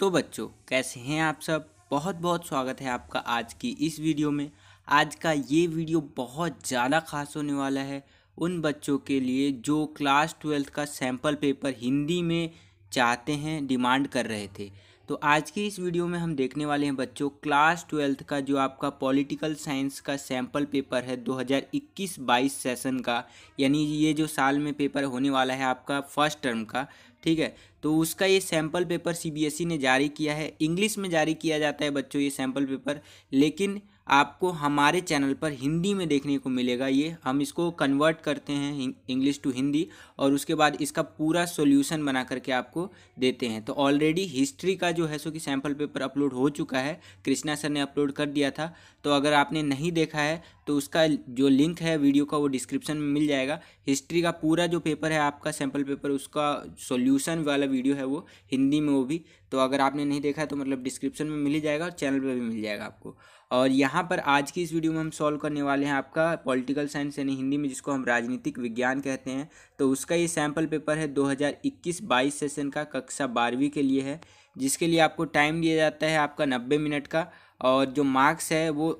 तो बच्चों कैसे हैं आप सब बहुत बहुत स्वागत है आपका आज की इस वीडियो में आज का ये वीडियो बहुत ज़्यादा खास होने वाला है उन बच्चों के लिए जो क्लास ट्वेल्थ का सैम्पल पेपर हिंदी में चाहते हैं डिमांड कर रहे थे तो आज के इस वीडियो में हम देखने वाले हैं बच्चों क्लास ट्वेल्थ का जो आपका पॉलिटिकल साइंस का सैम्पल पेपर है 2021-22 सेशन का यानी ये जो साल में पेपर होने वाला है आपका फर्स्ट टर्म का ठीक है तो उसका ये सैम्पल पेपर सीबीएसई e ने जारी किया है इंग्लिश में जारी किया जाता है बच्चों ये सैम्पल पेपर लेकिन आपको हमारे चैनल पर हिंदी में देखने को मिलेगा ये हम इसको कन्वर्ट करते हैं इंग्लिश टू हिंदी और उसके बाद इसका पूरा सॉल्यूशन बना करके आपको देते हैं तो ऑलरेडी हिस्ट्री का जो है सो कि सैम्पल पेपर अपलोड हो चुका है कृष्णा सर ने अपलोड कर दिया था तो अगर आपने नहीं देखा है तो उसका जो लिंक है वीडियो का वो डिस्क्रिप्शन में मिल जाएगा हिस्ट्री का पूरा जो पेपर है आपका सैम्पल पेपर उसका सोल्यूशन वाला वीडियो है वो हिंदी में वो भी तो अगर आपने नहीं देखा है तो मतलब डिस्क्रिप्शन में मिल ही जाएगा और चैनल पर भी मिल जाएगा आपको और यहाँ पर आज की इस वीडियो में हम सॉल्व करने वाले हैं आपका पॉलिटिकल साइंस यानी हिंदी में जिसको हम राजनीतिक विज्ञान कहते हैं तो उसका ये सैम्पल पेपर है 2021 हज़ार सेशन का कक्षा बारहवीं के लिए है जिसके लिए आपको टाइम दिया जाता है आपका नब्बे मिनट का और जो मार्क्स है वो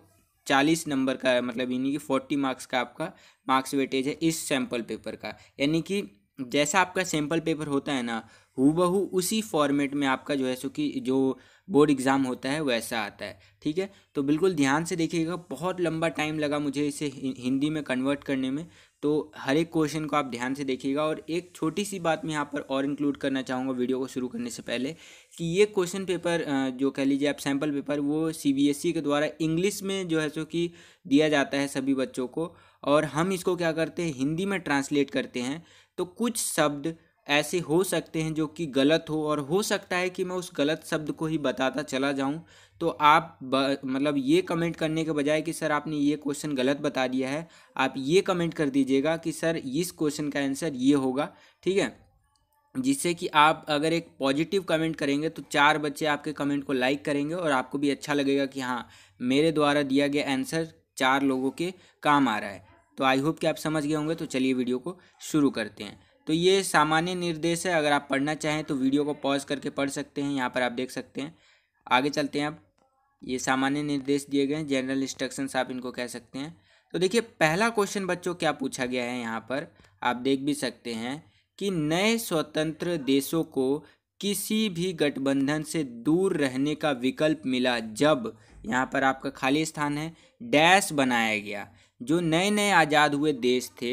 चालीस नंबर का है मतलब यानी कि फोर्टी मार्क्स का आपका मार्क्स वेटेज है इस सैम्पल पेपर का यानी कि जैसा आपका सैम्पल पेपर होता है ना हूबहू उसी फॉर्मेट में आपका जो है सो कि जो बोर्ड एग्ज़ाम होता है वैसा आता है ठीक है तो बिल्कुल ध्यान से देखिएगा बहुत लंबा टाइम लगा मुझे इसे हिंदी में कन्वर्ट करने में तो हर एक क्वेश्चन को आप ध्यान से देखिएगा और एक छोटी सी बात मैं यहाँ पर और इंक्लूड करना चाहूँगा वीडियो को शुरू करने से पहले कि ये क्वेश्चन पेपर जो कह लीजिए आप सैम्पल पेपर वो ई e के द्वारा इंग्लिश में जो है सो कि दिया जाता है सभी बच्चों को और हम इसको क्या करते हैं हिंदी में ट्रांसलेट करते हैं तो कुछ शब्द ऐसे हो सकते हैं जो कि गलत हो और हो सकता है कि मैं उस गलत शब्द को ही बताता चला जाऊं तो आप ब, मतलब ये कमेंट करने के बजाय कि सर आपने ये क्वेश्चन गलत बता दिया है आप ये कमेंट कर दीजिएगा कि सर इस क्वेश्चन का आंसर ये होगा ठीक है जिससे कि आप अगर एक पॉजिटिव कमेंट करेंगे तो चार बच्चे आपके कमेंट को लाइक करेंगे और आपको भी अच्छा लगेगा कि हाँ मेरे द्वारा दिया गया आंसर चार लोगों के काम आ रहा है तो आई होप कि आप समझ गए होंगे तो चलिए वीडियो को शुरू करते हैं तो ये सामान्य निर्देश है अगर आप पढ़ना चाहें तो वीडियो को पॉज करके पढ़ सकते हैं यहाँ पर आप देख सकते हैं आगे चलते हैं अब ये सामान्य निर्देश दिए गए हैं जनरल इंस्ट्रक्शंस आप इनको कह सकते हैं तो देखिए पहला क्वेश्चन बच्चों क्या पूछा गया है यहाँ पर आप देख भी सकते हैं कि नए स्वतंत्र देशों को किसी भी गठबंधन से दूर रहने का विकल्प मिला जब यहाँ पर आपका खाली स्थान है डैश बनाया गया जो नए नए आज़ाद हुए देश थे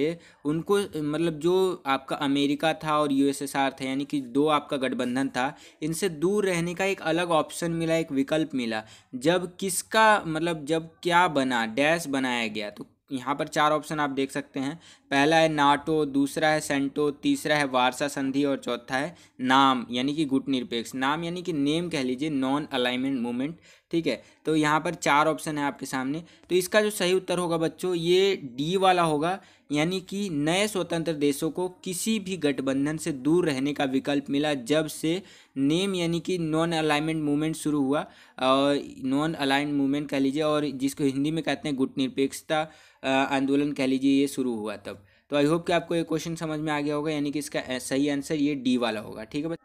उनको मतलब जो आपका अमेरिका था और यूएसएसआर था यानी कि दो आपका गठबंधन था इनसे दूर रहने का एक अलग ऑप्शन मिला एक विकल्प मिला जब किसका मतलब जब क्या बना डैश बनाया गया तो यहाँ पर चार ऑप्शन आप देख सकते हैं पहला है नाटो दूसरा है सेंटो तीसरा है वारसा संधि और चौथा है नाम यानी कि गुटनिरपेक्ष नाम यानी कि नेम कह लीजिए नॉन अलाइनमेंट मूवमेंट ठीक है तो यहाँ पर चार ऑप्शन है आपके सामने तो इसका जो सही उत्तर होगा बच्चों ये डी वाला होगा यानी कि नए स्वतंत्र देशों को किसी भी गठबंधन से दूर रहने का विकल्प मिला जब से नेम यानी कि नॉन अलाइनमेंट मूवमेंट शुरू हुआ और नॉन अलाइन मूवमेंट कह लीजिए और जिसको हिंदी में कहते हैं गुटनिरपेक्षता आंदोलन कह लीजिए ये शुरू हुआ तब तो आई होप कि आपको ये क्वेश्चन समझ में आ गया होगा यानी कि इसका सही आंसर ये डी वाला होगा ठीक है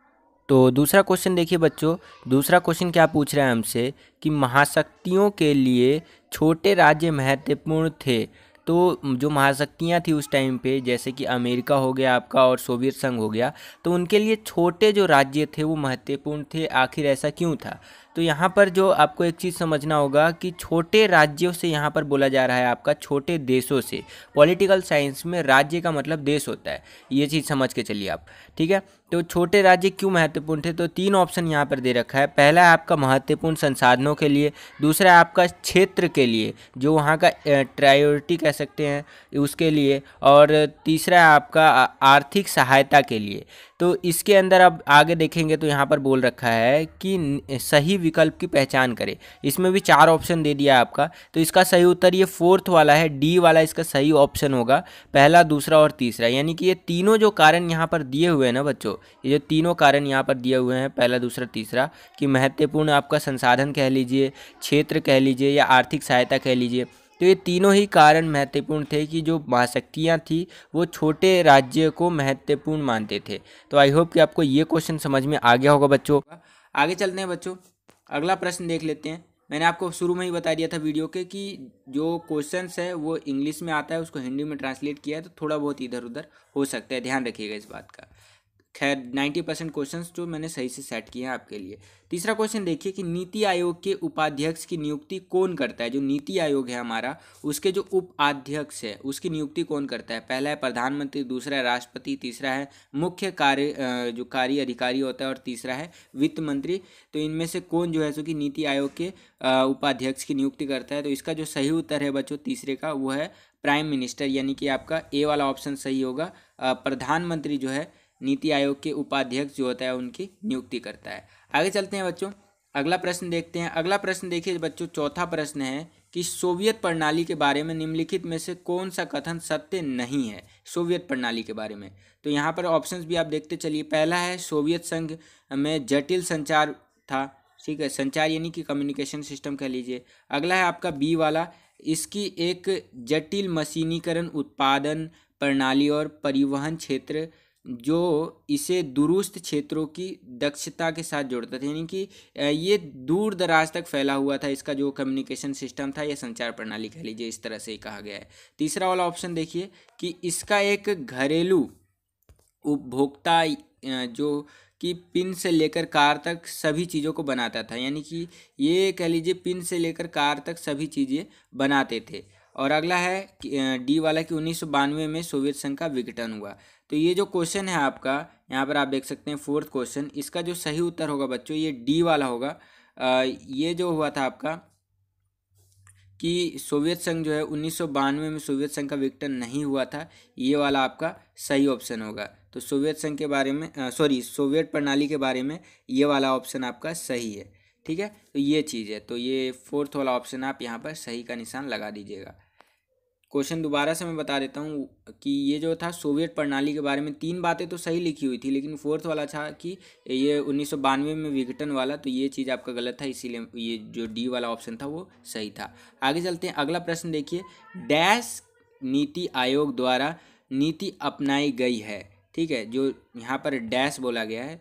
तो दूसरा क्वेश्चन देखिए बच्चों दूसरा क्वेश्चन क्या पूछ रहे हैं हमसे कि महाशक्तियों के लिए छोटे राज्य महत्वपूर्ण थे तो जो महाशक्तियाँ थी उस टाइम पे जैसे कि अमेरिका हो गया आपका और सोवियत संघ हो गया तो उनके लिए छोटे जो राज्य थे वो महत्वपूर्ण थे आखिर ऐसा क्यों था तो यहाँ पर जो आपको एक चीज़ समझना होगा कि छोटे राज्यों से यहाँ पर बोला जा रहा है आपका छोटे देशों से पॉलिटिकल साइंस में राज्य का मतलब देश होता है ये चीज़ समझ के चलिए आप ठीक है तो छोटे राज्य क्यों महत्वपूर्ण थे तो तीन ऑप्शन यहाँ पर दे रखा है पहला है आपका महत्वपूर्ण संसाधनों के लिए दूसरा आपका क्षेत्र के लिए जो वहाँ का प्रायोरिटी कह सकते हैं उसके लिए और तीसरा आपका आर्थिक सहायता के लिए तो इसके अंदर अब आगे देखेंगे तो यहाँ पर बोल रखा है कि सही विकल्प की पहचान करें इसमें भी चार ऑप्शन दे दिया आपका तो इसका सही उत्तर ये फोर्थ वाला है डी वाला इसका सही ऑप्शन होगा पहला दूसरा और तीसरा यानी कि ये तीनों जो कारण यहाँ पर दिए हुए हैं ना बच्चों ये जो तीनों कारण यहाँ पर दिए हुए हैं पहला दूसरा तीसरा कि महत्वपूर्ण आपका संसाधन कह लीजिए क्षेत्र कह लीजिए या आर्थिक सहायता कह लीजिए तो ये तीनों ही कारण महत्वपूर्ण थे कि जो महाशक्तियाँ थी वो छोटे राज्य को महत्वपूर्ण मानते थे तो आई होप कि आपको ये क्वेश्चन समझ में आ गया होगा बच्चों आगे चलते हैं बच्चों अगला प्रश्न देख लेते हैं मैंने आपको शुरू में ही बता दिया था वीडियो के कि जो क्वेश्चन है वो इंग्लिश में आता है उसको हिंदी में ट्रांसलेट किया है तो थोड़ा बहुत इधर उधर हो सकता है ध्यान रखिएगा इस बात का खैर नाइन्टी परसेंट क्वेश्चन जो मैंने सही से सेट किए हैं आपके लिए तीसरा क्वेश्चन देखिए कि नीति आयोग के उपाध्यक्ष की नियुक्ति कौन करता है जो नीति आयोग है हमारा उसके जो उपाध्यक्ष है उसकी नियुक्ति कौन करता है पहला है प्रधानमंत्री दूसरा है राष्ट्रपति तीसरा है मुख्य कार्य जो कार्य अधिकारी होता है और तीसरा है वित्त मंत्री तो इनमें से कौन जो है सो कि नीति आयोग के उपाध्यक्ष की नियुक्ति करता है तो इसका जो सही उत्तर है बच्चों तीसरे का वो है प्राइम मिनिस्टर यानी कि आपका ए वाला ऑप्शन सही होगा प्रधानमंत्री जो है नीति आयोग के उपाध्यक्ष जो होता है उनकी नियुक्ति करता है आगे चलते हैं बच्चों अगला प्रश्न देखते हैं अगला प्रश्न देखिए बच्चों चौथा प्रश्न है कि सोवियत प्रणाली के बारे में निम्नलिखित में से कौन सा कथन सत्य नहीं है सोवियत प्रणाली के बारे में तो यहाँ पर ऑप्शंस भी आप देखते चलिए पहला है सोवियत संघ में जटिल संचार था ठीक है संचार यानी कि कम्युनिकेशन सिस्टम कह लीजिए अगला है आपका बी वाला इसकी एक जटिल मशीनीकरण उत्पादन प्रणाली और परिवहन क्षेत्र जो इसे दुरुस्त क्षेत्रों की दक्षता के साथ जोड़ता था यानी कि ये दूर दराज तक फैला हुआ था इसका जो कम्युनिकेशन सिस्टम था या संचार प्रणाली कह लीजिए इस तरह से ही कहा गया है तीसरा वाला ऑप्शन देखिए कि इसका एक घरेलू उपभोक्ता जो कि पिन से लेकर कार तक सभी चीज़ों को बनाता था यानी कि ये कह लीजिए पिन से लेकर कार तक सभी चीज़ें बनाते थे और अगला है डी वाला कि उन्नीस में सोवियत संघ का विघटन हुआ तो ये जो क्वेश्चन है आपका यहाँ पर आप देख सकते हैं फोर्थ क्वेश्चन इसका जो सही उत्तर होगा बच्चों ये डी वाला होगा आ, ये जो हुआ था आपका कि सोवियत संघ जो है उन्नीस में सोवियत संघ का विक्टन नहीं हुआ था ये वाला आपका सही ऑप्शन होगा तो सोवियत संघ के बारे में सॉरी सोवियत प्रणाली के बारे में ये वाला ऑप्शन आपका सही है ठीक है तो ये चीज़ है तो ये फोर्थ वाला ऑप्शन आप यहाँ पर सही का निशान लगा दीजिएगा क्वेश्चन दोबारा से मैं बता देता हूँ कि ये जो था सोवियत प्रणाली के बारे में तीन बातें तो सही लिखी हुई थी लेकिन फोर्थ वाला था कि ये उन्नीस में विघटन वाला तो ये चीज़ आपका गलत था इसीलिए ये जो डी वाला ऑप्शन था वो सही था आगे चलते हैं अगला प्रश्न देखिए डैश नीति आयोग द्वारा नीति अपनाई गई है ठीक है जो यहाँ पर डैश बोला गया है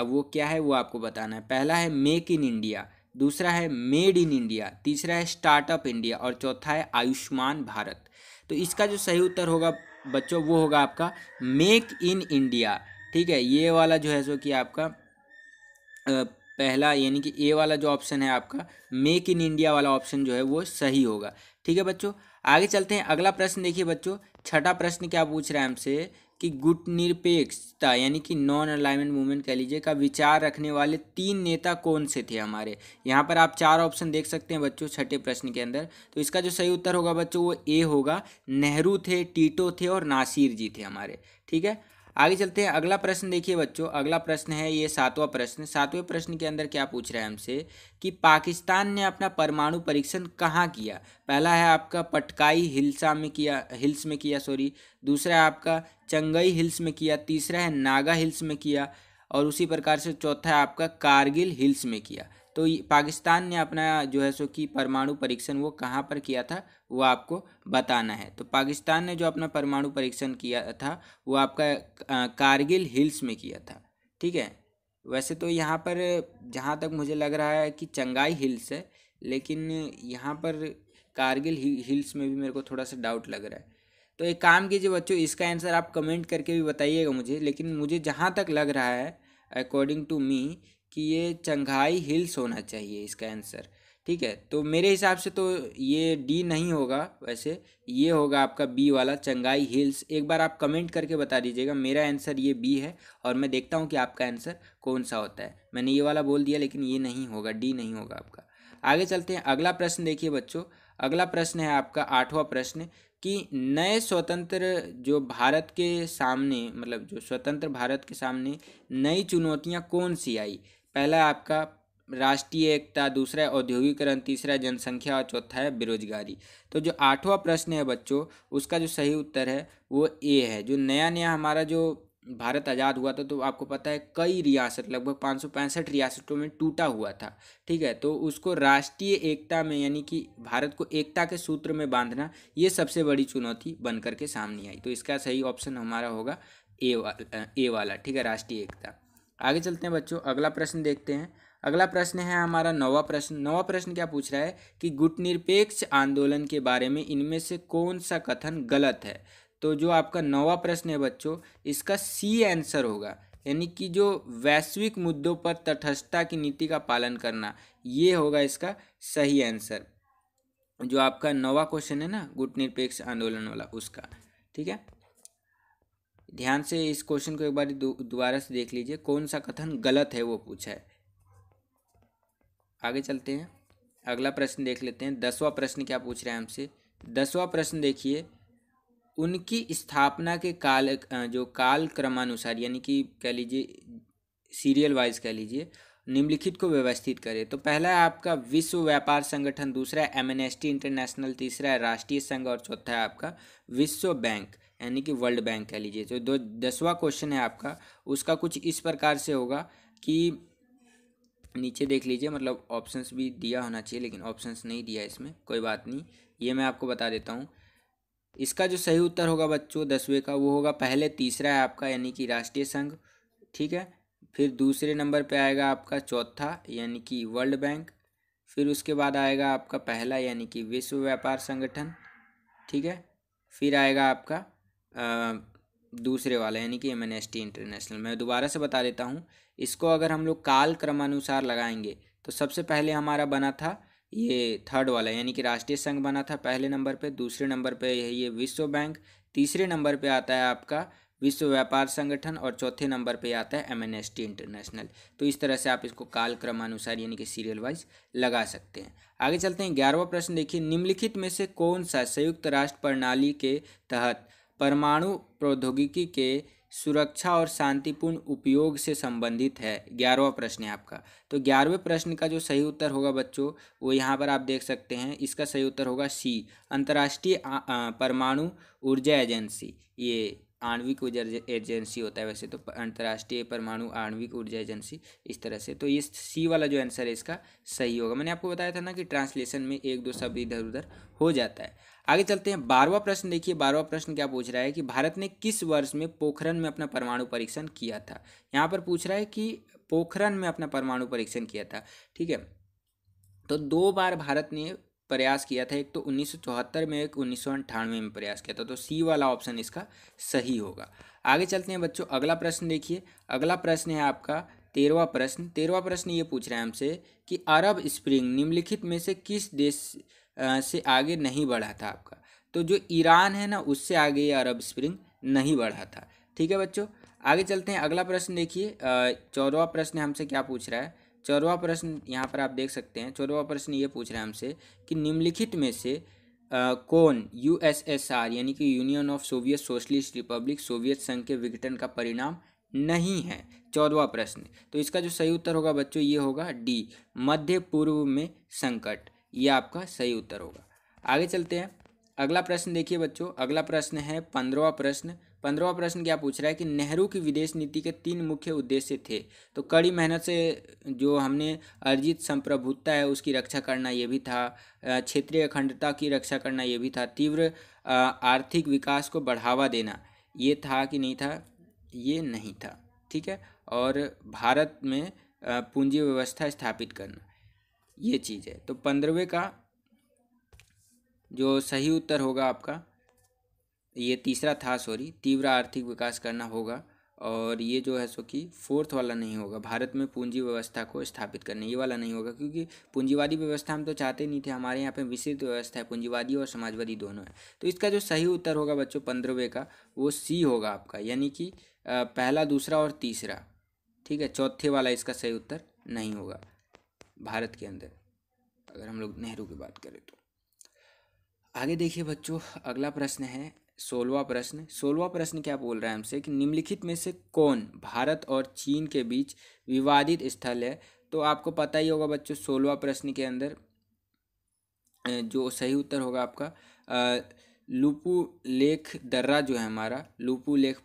अब वो क्या है वो आपको बताना है पहला है मेक इन इंडिया दूसरा है मेड इन इंडिया तीसरा है स्टार्टअप इंडिया और चौथा है आयुष्मान भारत तो इसका जो सही उत्तर होगा बच्चों वो होगा आपका मेक इन इंडिया ठीक है ये वाला जो है सो कि आपका पहला यानी कि ए वाला जो ऑप्शन है आपका मेक इन इंडिया वाला ऑप्शन जो है वो सही होगा ठीक है बच्चों आगे चलते हैं अगला प्रश्न देखिए बच्चों छठा प्रश्न क्या पूछ रहा है हमसे कि गुट निरपेक्षता यानी कि नॉन अलाइनमेंट मूवमेंट कह लीजिए का विचार रखने वाले तीन नेता कौन से थे हमारे यहाँ पर आप चार ऑप्शन देख सकते हैं बच्चों छठे प्रश्न के अंदर तो इसका जो सही उत्तर होगा बच्चों वो ए होगा नेहरू थे टीटो थे और नासिर जी थे हमारे ठीक है आगे चलते हैं अगला प्रश्न देखिए बच्चों अगला प्रश्न है ये सातवां प्रश्न सातवें प्रश्न के अंदर क्या पूछ रहा है हमसे कि पाकिस्तान ने अपना परमाणु परीक्षण कहाँ किया पहला है आपका पटकाई हिल्सा में किया हिल्स में किया सॉरी दूसरा है आपका चंगई हिल्स में किया तीसरा है नागा हिल्स में किया और उसी प्रकार से चौथा है आपका कारगिल हिल्स में किया तो पाकिस्तान ने अपना जो है सो कि परमाणु परीक्षण वो कहाँ पर किया था वो आपको बताना है तो पाकिस्तान ने जो अपना परमाणु परीक्षण किया था वो आपका कारगिल हिल्स में किया था ठीक है वैसे तो यहाँ पर जहाँ तक मुझे लग रहा है कि चंगाई हिल्स है लेकिन यहाँ पर कारगिल हिल्स में भी मेरे को थोड़ा सा डाउट लग रहा है तो एक काम कीजिए बच्चों इसका आंसर आप कमेंट करके भी बताइएगा मुझे लेकिन मुझे जहाँ तक लग रहा है अकॉर्डिंग टू मी कि ये चंघाई हिल्स होना चाहिए इसका आंसर ठीक है तो मेरे हिसाब से तो ये डी नहीं होगा वैसे ये होगा आपका बी वाला चंगाई हिल्स एक बार आप कमेंट करके बता दीजिएगा मेरा आंसर ये बी है और मैं देखता हूँ कि आपका आंसर कौन सा होता है मैंने ये वाला बोल दिया लेकिन ये नहीं होगा डी नहीं होगा आपका आगे चलते हैं अगला प्रश्न देखिए बच्चों अगला प्रश्न है आपका आठवा प्रश्न कि नए स्वतंत्र जो भारत के सामने मतलब जो स्वतंत्र भारत के सामने नई चुनौतियाँ कौन सी आई पहला आपका राष्ट्रीय एकता दूसरा है औद्योगिकरण तीसरा जनसंख्या और चौथा है बेरोजगारी तो जो आठवां प्रश्न है बच्चों उसका जो सही उत्तर है वो ए है जो नया नया हमारा जो भारत आज़ाद हुआ था तो आपको पता है कई रियासत लगभग पाँच सौ पैंसठ रियासतों में टूटा हुआ था ठीक है तो उसको राष्ट्रीय एकता में यानी कि भारत को एकता के सूत्र में बांधना ये सबसे बड़ी चुनौती बनकर के सामने आई तो इसका सही ऑप्शन हमारा होगा ए वाला ए वाला ठीक है राष्ट्रीय एकता आगे चलते हैं बच्चों अगला प्रश्न देखते हैं अगला प्रश्न है हमारा नवा प्रश्न नवा प्रश्न क्या पूछ रहा है कि गुटनिरपेक्ष आंदोलन के बारे में इनमें से कौन सा कथन गलत है तो जो आपका नवा प्रश्न है बच्चों इसका सी आंसर होगा यानी कि जो वैश्विक मुद्दों पर तटस्थता की नीति का पालन करना ये होगा इसका सही आंसर जो आपका नवा क्वेश्चन है ना गुटनिरपेक्ष आंदोलन वाला उसका ठीक है ध्यान से इस क्वेश्चन को एक बार दोबारा से देख लीजिए कौन सा कथन गलत है वो पूछा है आगे चलते हैं अगला प्रश्न देख लेते हैं दसवां प्रश्न क्या पूछ रहे हैं हमसे दसवां प्रश्न देखिए उनकी स्थापना के काल जो काल क्रमानुसार यानी कि कह लीजिए सीरियल वाइज कह लीजिए निम्नलिखित को व्यवस्थित करें तो पहला है आपका विश्व व्यापार संगठन दूसरा है एमएनएसटी इंटरनेशनल तीसरा है राष्ट्रीय संघ और चौथा है आपका विश्व बैंक यानी कि वर्ल्ड बैंक कह लीजिए तो दो दसवा क्वेश्चन है आपका उसका कुछ इस प्रकार से होगा कि नीचे देख लीजिए मतलब ऑप्शंस भी दिया होना चाहिए लेकिन ऑप्शंस नहीं दिया इसमें कोई बात नहीं ये मैं आपको बता देता हूँ इसका जो सही उत्तर होगा बच्चों दसवें का वो होगा पहले तीसरा है आपका यानी कि राष्ट्रीय संघ ठीक है फिर दूसरे नंबर पे आएगा आपका चौथा यानी कि वर्ल्ड बैंक फिर उसके बाद आएगा आपका पहला यानी कि विश्व व्यापार संगठन ठीक है फिर आएगा आपका दूसरे वाला यानी कि M N S T international मैं दोबारा से बता देता हूँ इसको अगर हम लोग काल क्रमानुसार लगाएंगे तो सबसे पहले हमारा बना था ये थर्ड वाला यानी कि राष्ट्रीय संघ बना था पहले नंबर पे दूसरे नंबर पे है ये विश्व बैंक तीसरे नंबर पे आता है आपका विश्व व्यापार संगठन और चौथे नंबर पे आता है एम इंटरनेशनल तो इस तरह से आप इसको काल क्रमानुसार यानी कि सीरियल वाइज लगा सकते हैं आगे चलते हैं ग्यारहवा प्रश्न देखिए निम्नलिखित में से कौन सा संयुक्त राष्ट्र प्रणाली के तहत परमाणु प्रौद्योगिकी के सुरक्षा और शांतिपूर्ण उपयोग से संबंधित है ग्यारहवा प्रश्न है आपका तो ग्यारहवें प्रश्न का जो सही उत्तर होगा बच्चों वो यहाँ पर आप देख सकते हैं इसका सही उत्तर होगा सी अंतर्राष्ट्रीय परमाणु ऊर्जा एजेंसी ये आणविक ऊर्जा एजेंसी होता है वैसे तो अंतर्राष्ट्रीय परमाणु आणविक ऊर्जा एजेंसी इस तरह से तो ये सी वाला जो आंसर है इसका सही होगा मैंने आपको बताया था ना कि ट्रांसलेशन में एक दो शब्द इधर उधर हो जाता है आगे चलते हैं बारहवा प्रश्न देखिए बारहवा प्रश्न क्या पूछ रहा है कि भारत ने किस वर्ष में पोखरण में अपना परमाणु परीक्षण किया था यहाँ पर पूछ रहा है कि पोखरण में अपना परमाणु परीक्षण किया था ठीक है तो दो बार भारत ने प्रयास किया था एक तो उन्नीस में एक उन्नीस में प्रयास किया था तो सी वाला ऑप्शन इसका सही होगा आगे चलते हैं बच्चों अगला प्रश्न देखिए अगला प्रश्न है आपका तेरहवा प्रश्न तेरवा प्रश्न ये पूछ रहा है हमसे कि अरब स्प्रिंग निम्नलिखित में से किस देश से आगे नहीं बढ़ा था आपका तो जो ईरान है ना उससे आगे ये अरब स्प्रिंग नहीं बढ़ा था ठीक है बच्चों आगे चलते हैं अगला प्रश्न देखिए चौदवा प्रश्न हमसे क्या पूछ रहा है चौदवा प्रश्न यहाँ पर आप देख सकते हैं चौदवा प्रश्न ये पूछ रहा है हमसे कि निम्नलिखित में से आ, कौन यू यानी कि union of Soviet socialist republic Soviet संघ के विघटन का परिणाम नहीं है चौदवा प्रश्न तो इसका जो सही उत्तर होगा बच्चों ये होगा डी मध्य पूर्व में संकट ये आपका सही उत्तर होगा आगे चलते हैं अगला प्रश्न देखिए बच्चों अगला प्रश्न है पंद्रवा प्रश्न पंद्रवा प्रश्न क्या पूछ रहा है कि नेहरू की विदेश नीति के तीन मुख्य उद्देश्य थे तो कड़ी मेहनत से जो हमने अर्जित संप्रभुता है उसकी रक्षा करना ये भी था क्षेत्रीय अखंडता की रक्षा करना ये भी था तीव्र आर्थिक विकास को बढ़ावा देना ये था कि नहीं था ये नहीं था ठीक है और भारत में पूंजी व्यवस्था स्थापित करना ये चीज़ है तो पंद्रहवें का जो सही उत्तर होगा आपका ये तीसरा था सॉरी तीव्र आर्थिक विकास करना होगा और ये जो है सो कि फोर्थ वाला नहीं होगा भारत में पूंजी व्यवस्था को स्थापित करने ये वाला नहीं होगा क्योंकि पूंजीवादी व्यवस्था हम तो चाहते नहीं थे हमारे यहाँ पे विस्तृत व्यवस्था है पूंजीवादी और समाजवादी दोनों है तो इसका जो सही उत्तर होगा बच्चों पंद्रहवें का वो सी होगा आपका यानी कि पहला दूसरा और तीसरा ठीक है चौथे वाला इसका सही उत्तर नहीं होगा भारत के अंदर अगर हम लोग नेहरू की बात करें तो आगे देखिए बच्चों अगला प्रश्न है सोलवा प्रश्न सोलवा प्रश्न क्या बोल रहा है हमसे कि निम्नलिखित में से कौन भारत और चीन के बीच विवादित स्थल है तो आपको पता ही होगा बच्चों सोलवा प्रश्न के अंदर जो सही उत्तर होगा आपका लुपू लेख दर्रा जो है हमारा लुपू लेख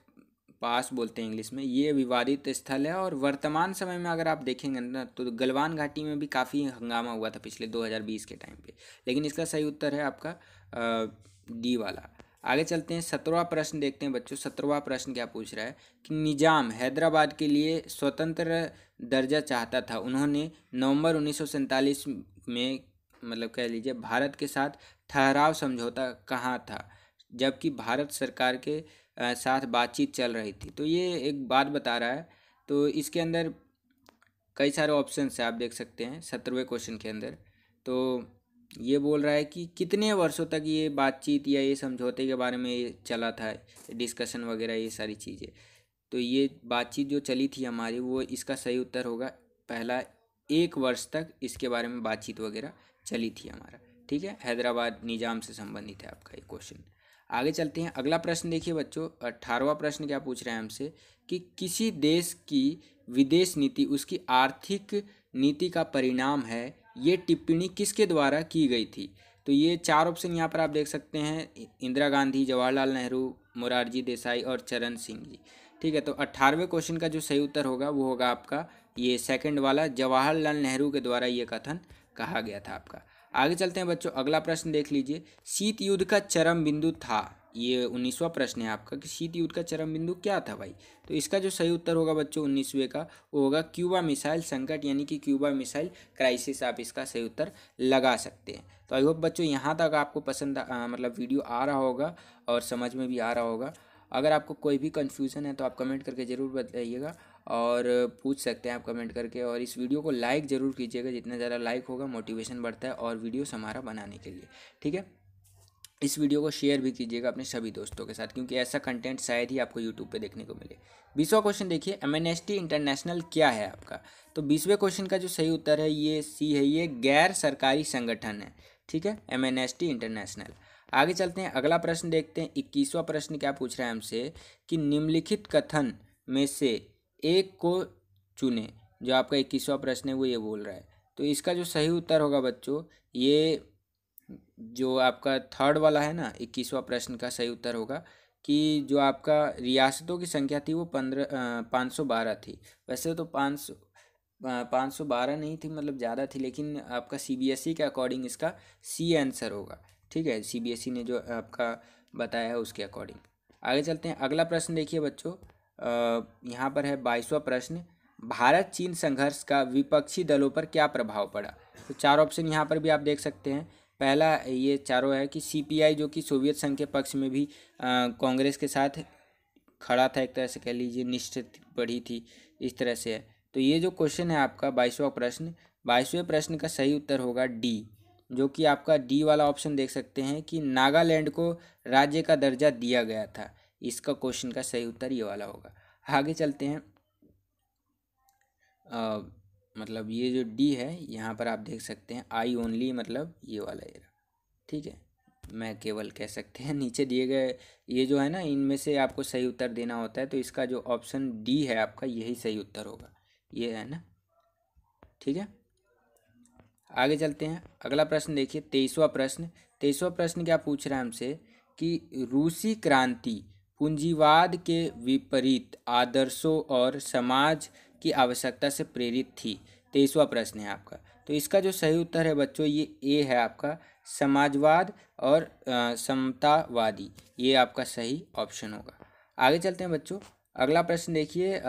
पास बोलते हैं इंग्लिश में ये विवादित स्थल है और वर्तमान समय में अगर आप देखेंगे ना तो गलवान घाटी में भी काफ़ी हंगामा हुआ था पिछले 2020 के टाइम पे लेकिन इसका सही उत्तर है आपका डी वाला आगे चलते हैं सत्रहवा प्रश्न देखते हैं बच्चों सत्रहवा प्रश्न क्या पूछ रहा है कि निजाम हैदराबाद के लिए स्वतंत्र दर्जा चाहता था उन्होंने नवंबर उन्नीस में मतलब कह लीजिए भारत के साथ ठहराव समझौता कहाँ था जबकि भारत सरकार के साथ बातचीत चल रही थी तो ये एक बात बता रहा है तो इसके अंदर कई सारे ऑप्शन है आप देख सकते हैं सत्रहवें क्वेश्चन के अंदर तो ये बोल रहा है कि कितने वर्षों तक ये बातचीत या ये समझौते के बारे में चला था डिस्कशन वगैरह ये सारी चीज़ें तो ये बातचीत जो चली थी हमारी वो इसका सही उत्तर होगा पहला एक वर्ष तक इसके बारे में बातचीत वगैरह चली थी हमारा ठीक है हैदराबाद निज़ाम से संबंधित है आपका ये क्वेश्चन आगे चलते हैं अगला प्रश्न देखिए बच्चों अठारहवा प्रश्न क्या पूछ रहे हैं हमसे कि किसी देश की विदेश नीति उसकी आर्थिक नीति का परिणाम है ये टिप्पणी किसके द्वारा की गई थी तो ये चार ऑप्शन यहाँ पर आप देख सकते हैं इंदिरा गांधी जवाहरलाल नेहरू मुरारजी देसाई और चरण सिंह जी ठीक है तो अट्ठारहवें क्वेश्चन का जो सही उत्तर होगा वो होगा आपका ये सेकंड वाला जवाहरलाल नेहरू के द्वारा ये कथन कहा गया था आपका आगे चलते हैं बच्चों अगला प्रश्न देख लीजिए शीत युद्ध का चरम बिंदु था ये उन्नीसवा प्रश्न है आपका कि शीत युद्ध का चरम बिंदु क्या था भाई तो इसका जो सही उत्तर होगा बच्चों उन्नीसवें का वो होगा क्यूबा मिसाइल संकट यानी कि क्यूबा मिसाइल क्राइसिस आप इसका सही उत्तर लगा सकते हैं तो आई होप बच्चों यहाँ तक आपको पसंद आ, मतलब वीडियो आ रहा होगा और समझ में भी आ रहा होगा अगर आपको कोई भी कन्फ्यूज़न है तो आप कमेंट करके ज़रूर बताइएगा और पूछ सकते हैं आप कमेंट करके और इस वीडियो को लाइक ज़रूर कीजिएगा जितना ज़्यादा लाइक होगा मोटिवेशन बढ़ता है और वीडियोस हमारा बनाने के लिए ठीक है इस वीडियो को शेयर भी कीजिएगा अपने सभी दोस्तों के साथ क्योंकि ऐसा कंटेंट शायद ही आपको यूट्यूब पे देखने को मिले बीसवा क्वेश्चन देखिए एम इंटरनेशनल क्या है आपका तो बीसवें क्वेश्चन का जो सही उत्तर है ये सी है ये गैर सरकारी संगठन है ठीक है एम इंटरनेशनल आगे चलते हैं अगला प्रश्न देखते हैं इक्कीसवा प्रश्न क्या पूछ रहा है हमसे कि निम्नलिखित कथन में से एक को चुने जो आपका इक्कीसवा प्रश्न है वो ये बोल रहा है तो इसका जो सही उत्तर होगा बच्चों ये जो आपका थर्ड वाला है ना इक्कीसवा प्रश्न का सही उत्तर होगा कि जो आपका रियासतों की संख्या थी वो पंद्रह पाँच सौ बारह थी वैसे तो पाँच सौ पाँच सौ बारह नहीं थी मतलब ज़्यादा थी लेकिन आपका सी बी एस ई के अकॉर्डिंग इसका सी आंसर होगा ठीक है सी बी एस ई ने जो आपका बताया है उसके अकॉर्डिंग आगे चलते हैं अगला प्रश्न देखिए बच्चों यहाँ पर है बाईसवा प्रश्न भारत चीन संघर्ष का विपक्षी दलों पर क्या प्रभाव पड़ा तो चार ऑप्शन यहाँ पर भी आप देख सकते हैं पहला ये चारों है कि सीपीआई जो कि सोवियत संघ के पक्ष में भी कांग्रेस के साथ खड़ा था एक तरह से कह लीजिए निश्चित बढ़ी थी इस तरह से है तो ये जो क्वेश्चन है आपका बाईसवा प्रश्न बाईसवें प्रश्न का सही उत्तर होगा डी जो कि आपका डी वाला ऑप्शन देख सकते हैं कि नागालैंड को राज्य का दर्जा दिया गया था इसका क्वेश्चन का सही उत्तर ये वाला होगा आगे चलते हैं आ, मतलब ये जो डी है यहाँ पर आप देख सकते हैं आई ओनली मतलब ये वाला एरा ठीक है मैं केवल कह सकते हैं नीचे दिए गए ये जो है ना इनमें से आपको सही उत्तर देना होता है तो इसका जो ऑप्शन डी है आपका यही सही उत्तर होगा ये है ना ठीक है आगे चलते हैं अगला प्रश्न देखिए तेईसवा प्रश्न तेईसवा प्रश्न क्या पूछ रहा है हमसे कि रूसी क्रांति पूंजीवाद के विपरीत आदर्शों और समाज की आवश्यकता से प्रेरित थी तेईसवा प्रश्न है आपका तो इसका जो सही उत्तर है बच्चों ये ए है आपका समाजवाद और समतावादी ये आपका सही ऑप्शन होगा आगे चलते हैं बच्चों अगला प्रश्न देखिए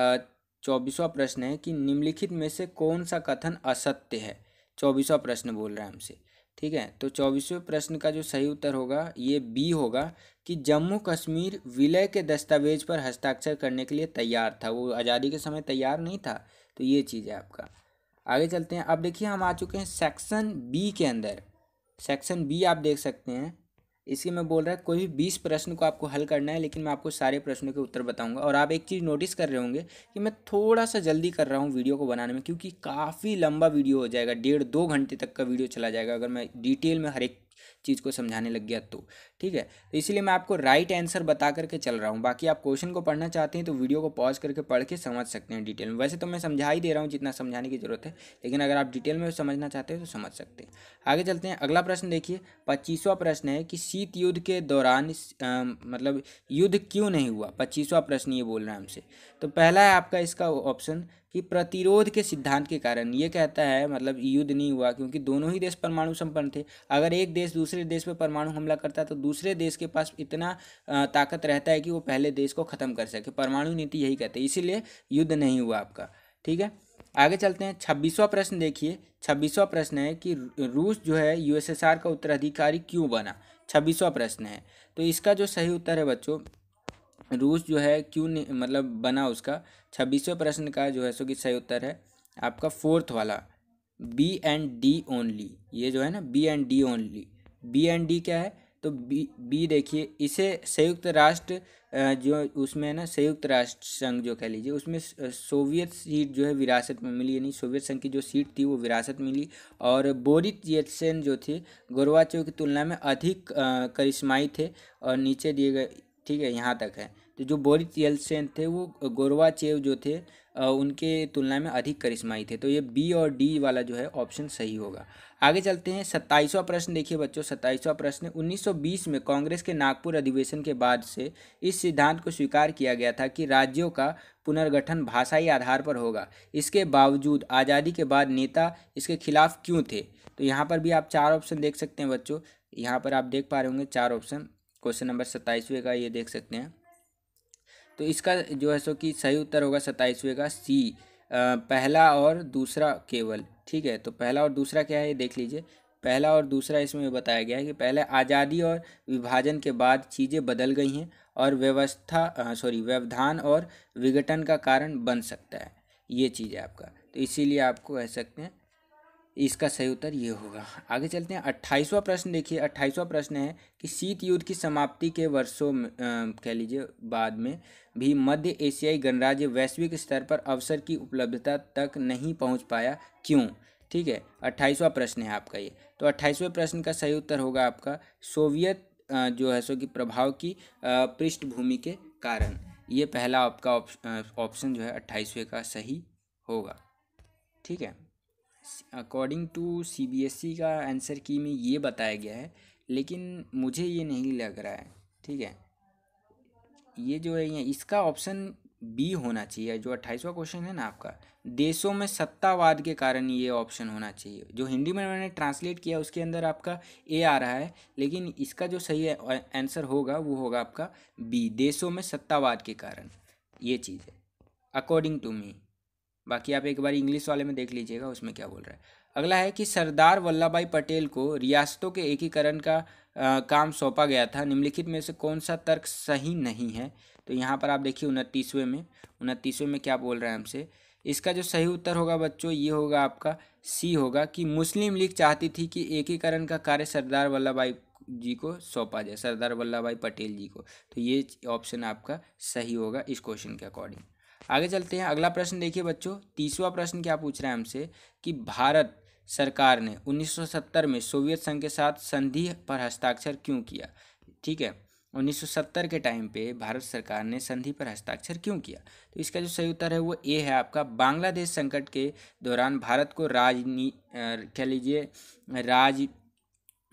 चौबीसवा प्रश्न है कि निम्नलिखित में से कौन सा कथन असत्य है चौबीसवा प्रश्न बोल रहा है हमसे ठीक है तो चौबीसवें प्रश्न का जो सही उत्तर होगा ये बी होगा कि जम्मू कश्मीर विलय के दस्तावेज पर हस्ताक्षर करने के लिए तैयार था वो आज़ादी के समय तैयार नहीं था तो ये चीज़ है आपका आगे चलते हैं अब देखिए हम आ चुके हैं सेक्शन बी के अंदर सेक्शन बी आप देख सकते हैं इसी में बोल रहा है कोई भी बीस प्रश्न को आपको हल करना है लेकिन मैं आपको सारे प्रश्नों के उत्तर बताऊंगा और आप एक चीज़ नोटिस कर रहे होंगे कि मैं थोड़ा सा जल्दी कर रहा हूँ वीडियो को बनाने में क्योंकि काफ़ी लंबा वीडियो हो जाएगा डेढ़ दो घंटे तक का वीडियो चला जाएगा अगर मैं डिटेल में हर एक चीज़ को समझाने लग गया तो ठीक है तो इसीलिए मैं आपको राइट आंसर बता करके चल रहा हूँ बाकी आप क्वेश्चन को पढ़ना चाहते हैं तो वीडियो को पॉज करके पढ़ के समझ सकते हैं डिटेल में वैसे तो मैं समझा ही दे रहा हूँ जितना समझाने की जरूरत है लेकिन अगर आप डिटेल में समझना चाहते हैं तो समझ सकते हैं आगे चलते हैं अगला प्रश्न देखिए पच्चीसवा प्रश्न है कि शीत युद्ध के दौरान मतलब युद्ध क्यों नहीं हुआ पच्चीसवा प्रश्न ये बोल रहे हैं हमसे तो पहला है आपका इसका ऑप्शन कि प्रतिरोध के सिद्धांत के कारण ये कहता है मतलब युद्ध नहीं हुआ क्योंकि दोनों ही देश परमाणु संपन्न थे अगर एक देश दूसरे दूसरे देश पर परमाणु हमला करता है तो दूसरे देश के पास इतना ताकत रहता है कि वो पहले देश को ख़त्म कर सके परमाणु नीति यही कहते हैं इसीलिए युद्ध नहीं हुआ आपका ठीक है आगे चलते हैं छब्बीसवा प्रश्न देखिए छब्बीसवा प्रश्न है कि रूस जो है यूएसएसआर का उत्तराधिकारी क्यों बना छब्बीसवा प्रश्न है तो इसका जो सही उत्तर है बच्चों रूस जो है क्यों मतलब बना उसका छब्बीसवा प्रश्न का जो है सो कि सही उत्तर है आपका फोर्थ वाला बी एंड डी ओनली ये जो है ना B and D only B and D क्या है तो बी बी देखिए इसे संयुक्त राष्ट्र जो उसमें है ना संयुक्त राष्ट्र संघ जो कह लीजिए उसमें सोवियत सीट जो है विरासत में मिली यानी सोवियत संघ की जो सीट थी वो विरासत मिली और बोरित येसेन जो थे गोरवाचो की तुलना में अधिक करिश्माई थे और नीचे दिए गए ठीक है यहाँ तक है तो जो बोरित येसेन थे वो गोरवाचेव जो थे उनके तुलना में अधिक करिश्माई थे तो ये बी और डी वाला जो है ऑप्शन सही होगा आगे चलते हैं सत्ताईसवां प्रश्न देखिए बच्चों सत्ताईसवां प्रश्न बीस में कांग्रेस के नागपुर अधिवेशन के बाद से इस सिद्धांत को स्वीकार किया गया था कि राज्यों का पुनर्गठन भाषाई आधार पर होगा इसके बावजूद आज़ादी के बाद नेता इसके खिलाफ क्यों थे तो यहाँ पर भी आप चार ऑप्शन देख सकते हैं बच्चों यहाँ पर आप देख पा रहे होंगे चार ऑप्शन क्वेश्चन नंबर सत्ताईसवें का ये देख सकते हैं तो इसका जो है सो कि सही उत्तर होगा सत्ताईसवें का सी पहला और दूसरा केवल ठीक है तो पहला और दूसरा क्या है ये देख लीजिए पहला और दूसरा इसमें बताया गया है कि पहले आज़ादी और विभाजन के बाद चीज़ें बदल गई हैं और व्यवस्था सॉरी व्यवधान और विघटन का कारण बन सकता है ये चीज़ है आपका तो इसीलिए आपको कह सकते हैं इसका सही उत्तर ये होगा आगे चलते हैं अट्ठाईसवा प्रश्न देखिए अट्ठाईसवा प्रश्न है कि शीत युद्ध की समाप्ति के वर्षों में कह लीजिए बाद में भी मध्य एशियाई गणराज्य वैश्विक स्तर पर अवसर की उपलब्धता तक नहीं पहुंच पाया क्यों ठीक है अट्ठाईसवा प्रश्न है आपका ये तो अट्ठाईसवें प्रश्न का सही उत्तर होगा आपका सोवियत जो है सो कि प्रभाव की पृष्ठभूमि के कारण ये पहला आपका ऑप्शन जो है अट्ठाईसवें का सही होगा ठीक है अकॉर्डिंग टू सीबीएसई का आंसर की में ये बताया गया है लेकिन मुझे ये नहीं लग रहा है ठीक है ये जो है ये इसका ऑप्शन बी होना चाहिए जो अट्ठाईसवा क्वेश्चन है ना आपका देशों में सत्तावाद के कारण ये ऑप्शन होना चाहिए जो हिंदी में मैंने ट्रांसलेट किया उसके अंदर आपका ए आ रहा है लेकिन इसका जो सही आंसर होगा वो होगा आपका बी देशों में सत्तावाद के कारण ये चीज़ है अकॉर्डिंग टू मी बाकी आप एक बार इंग्लिश वाले में देख लीजिएगा उसमें क्या बोल रहा है अगला है कि सरदार वल्लभ भाई पटेल को रियासतों के एकीकरण का आ, काम सौंपा गया था निम्नलिखित में से कौन सा तर्क सही नहीं है तो यहाँ पर आप देखिए उनतीसवें में उनतीसवें में क्या बोल रहे हैं हमसे इसका जो सही उत्तर होगा बच्चों ये होगा आपका सी होगा कि मुस्लिम लीग चाहती थी कि एकीकरण का कार्य सरदार वल्लभ भाई जी को सौंपा जाए सरदार वल्लभ भाई पटेल जी को तो ये ऑप्शन आपका सही होगा इस क्वेश्चन के अकॉर्डिंग आगे चलते हैं अगला प्रश्न देखिए बच्चों तीसवा प्रश्न क्या पूछ रहा है हमसे कि भारत सरकार ने 1970 में सोवियत संघ के साथ संधि पर हस्ताक्षर क्यों किया ठीक है 1970 के टाइम पे भारत सरकार ने संधि पर हस्ताक्षर क्यों किया तो इसका जो सही उत्तर है वो ए है आपका बांग्लादेश संकट के दौरान भारत को राजनी कह लीजिए राज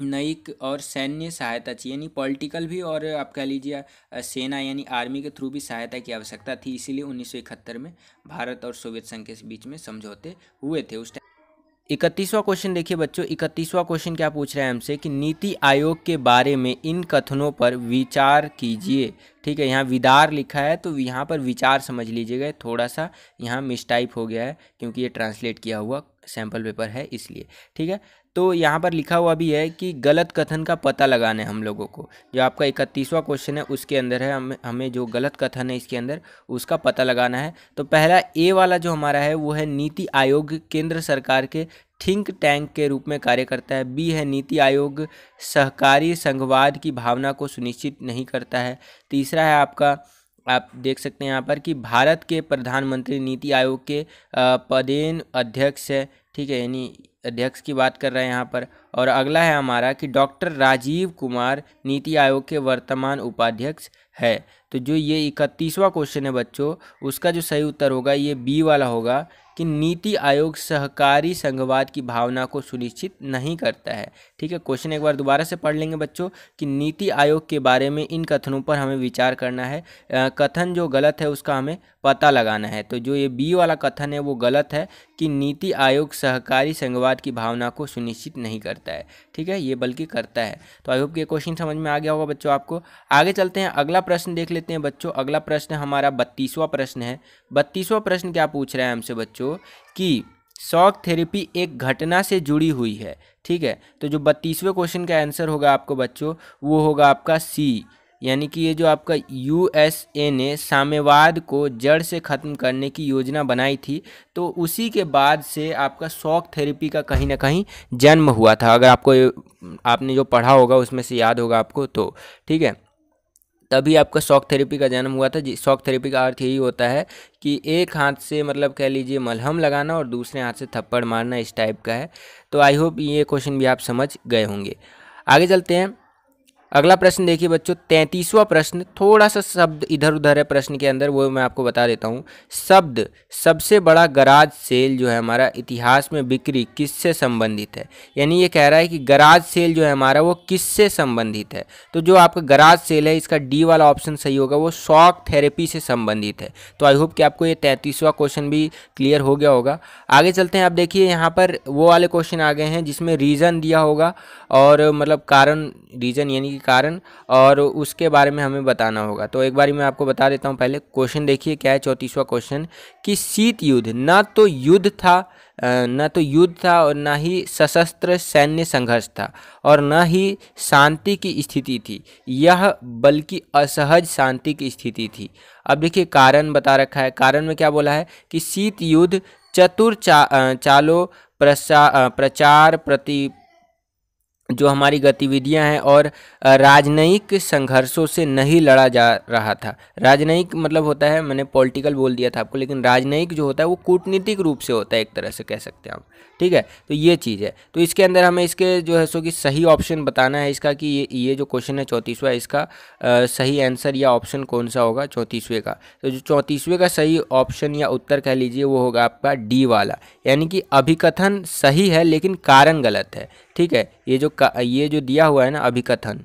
नयिक और सैन्य सहायता चाहिए यानी पॉलिटिकल भी और आप कह लीजिए सेना यानी आर्मी के थ्रू भी सहायता की आवश्यकता थी इसीलिए उन्नीस में भारत और सोवियत संघ के बीच में समझौते हुए थे उस टाइम इकतीसवां क्वेश्चन देखिए बच्चों इकतीसवां क्वेश्चन क्या पूछ रहे हैं हमसे कि नीति आयोग के बारे में इन कथनों पर विचार कीजिए ठीक है यहाँ विदार लिखा है तो यहाँ पर विचार समझ लीजिएगा थोड़ा सा यहाँ मिसटाइप हो गया है क्योंकि ये ट्रांसलेट किया हुआ सैम्पल पेपर है इसलिए ठीक है तो यहाँ पर लिखा हुआ भी है कि गलत कथन का पता लगाना है हम लोगों को जो आपका इकतीसवां क्वेश्चन है उसके अंदर है हम हमें जो गलत कथन है इसके अंदर उसका पता लगाना है तो पहला ए वाला जो हमारा है वो है नीति आयोग केंद्र सरकार के थिंक टैंक के रूप में कार्य करता है बी है नीति आयोग सहकारी संघवाद की भावना को सुनिश्चित नहीं करता है तीसरा है आपका आप देख सकते हैं यहाँ पर कि भारत के प्रधानमंत्री नीति आयोग के पदेन अध्यक्ष है ठीक है यानी अध्यक्ष की बात कर रहे हैं यहाँ पर और अगला है हमारा कि डॉक्टर राजीव कुमार नीति आयोग के वर्तमान उपाध्यक्ष है तो जो ये इकतीसवां क्वेश्चन है बच्चों उसका जो सही उत्तर होगा ये बी वाला होगा कि नीति आयोग सहकारी संघवाद की भावना को सुनिश्चित नहीं करता है ठीक है क्वेश्चन एक बार दोबारा से पढ़ लेंगे बच्चों कि नीति आयोग के बारे में इन कथनों पर हमें विचार करना है कथन जो गलत है उसका हमें पता लगाना है तो जो ये बी वाला कथन है वो गलत है कि नीति आयोग सहकारी संघवाद की भावना को सुनिश्चित नहीं करता है ठीक है ये बल्कि करता है तो आई होप ये क्वेश्चन समझ में आ गया होगा बच्चों आपको आगे चलते हैं अगला प्रश्न देख लेते हैं बच्चों अगला प्रश्न हमारा बत्तीसवां प्रश्न है बत्तीसवां प्रश्न क्या पूछ रहा है हमसे बच्चों बच्चों कि शॉक थेरेपी एक घटना से जुड़ी हुई है ठीक है तो जो बत्तीसवें क्वेश्चन का आंसर होगा आपको बच्चों वो होगा आपका सी यानी कि ये जो आपका यू एस ए ने साम्यवाद को जड़ से ख़त्म करने की योजना बनाई थी तो उसी के बाद से आपका शॉक थेरेपी का कहीं ना कहीं जन्म हुआ था अगर आपको आपने जो पढ़ा होगा उसमें से याद होगा आपको तो ठीक है तभी आपका शॉक थेरेपी का जन्म हुआ था शॉक थेरेपी का अर्थ यही होता है कि एक हाथ से मतलब कह लीजिए मलहम लगाना और दूसरे हाथ से थप्पड़ मारना इस टाइप का है तो आई होप ये क्वेश्चन भी आप समझ गए होंगे आगे चलते हैं अगला प्रश्न देखिए बच्चों तैंतीसवां प्रश्न थोड़ा सा शब्द इधर उधर है प्रश्न के अंदर वो मैं आपको बता देता हूँ शब्द सबसे बड़ा गराज सेल जो है हमारा इतिहास में बिक्री किससे संबंधित है यानी ये कह रहा है कि गराज सेल जो है हमारा वो किससे संबंधित है तो जो आपका गराज सेल है इसका डी वाला ऑप्शन सही होगा वो शॉक थेरेपी से संबंधित है तो आई होप कि आपको ये तैंतीसवां क्वेश्चन भी क्लियर हो गया होगा आगे चलते हैं आप देखिए यहाँ पर वो वाले क्वेश्चन आ गए हैं जिसमें रीज़न दिया होगा और मतलब कारण रीज़न यानी कारण और उसके बारे में हमें बताना होगा तो एक बार मैं आपको बता देता हूँ पहले क्वेश्चन देखिए क्या है चौंतीसवा क्वेश्चन कि शीत युद्ध ना तो युद्ध था न तो युद्ध था और न ही सशस्त्र सैन्य संघर्ष था और न ही शांति की स्थिति थी यह बल्कि असहज शांति की स्थिति थी अब देखिए कारण बता रखा है कारण में क्या बोला है कि शीत युद्ध चतुर चा, चालो प्रसा प्रचार प्रति जो हमारी गतिविधियां हैं और राजनयिक संघर्षों से नहीं लड़ा जा रहा था राजनयिक मतलब होता है मैंने पॉलिटिकल बोल दिया था आपको लेकिन राजनयिक जो होता है वो कूटनीतिक रूप से होता है एक तरह से कह सकते हैं आप ठीक है तो ये चीज़ है तो इसके अंदर हमें इसके जो है सो कि सही ऑप्शन बताना है इसका कि ये ये जो क्वेश्चन है चौंतीसवा इसका आ, सही आंसर या ऑप्शन कौन सा होगा चौंतीसवें का तो जो चौंतीसवें का सही ऑप्शन या उत्तर कह लीजिए वो होगा आपका डी वाला यानी कि अभिकथन सही है लेकिन कारण गलत है ठीक है ये जो ये जो दिया हुआ है ना अभिकथन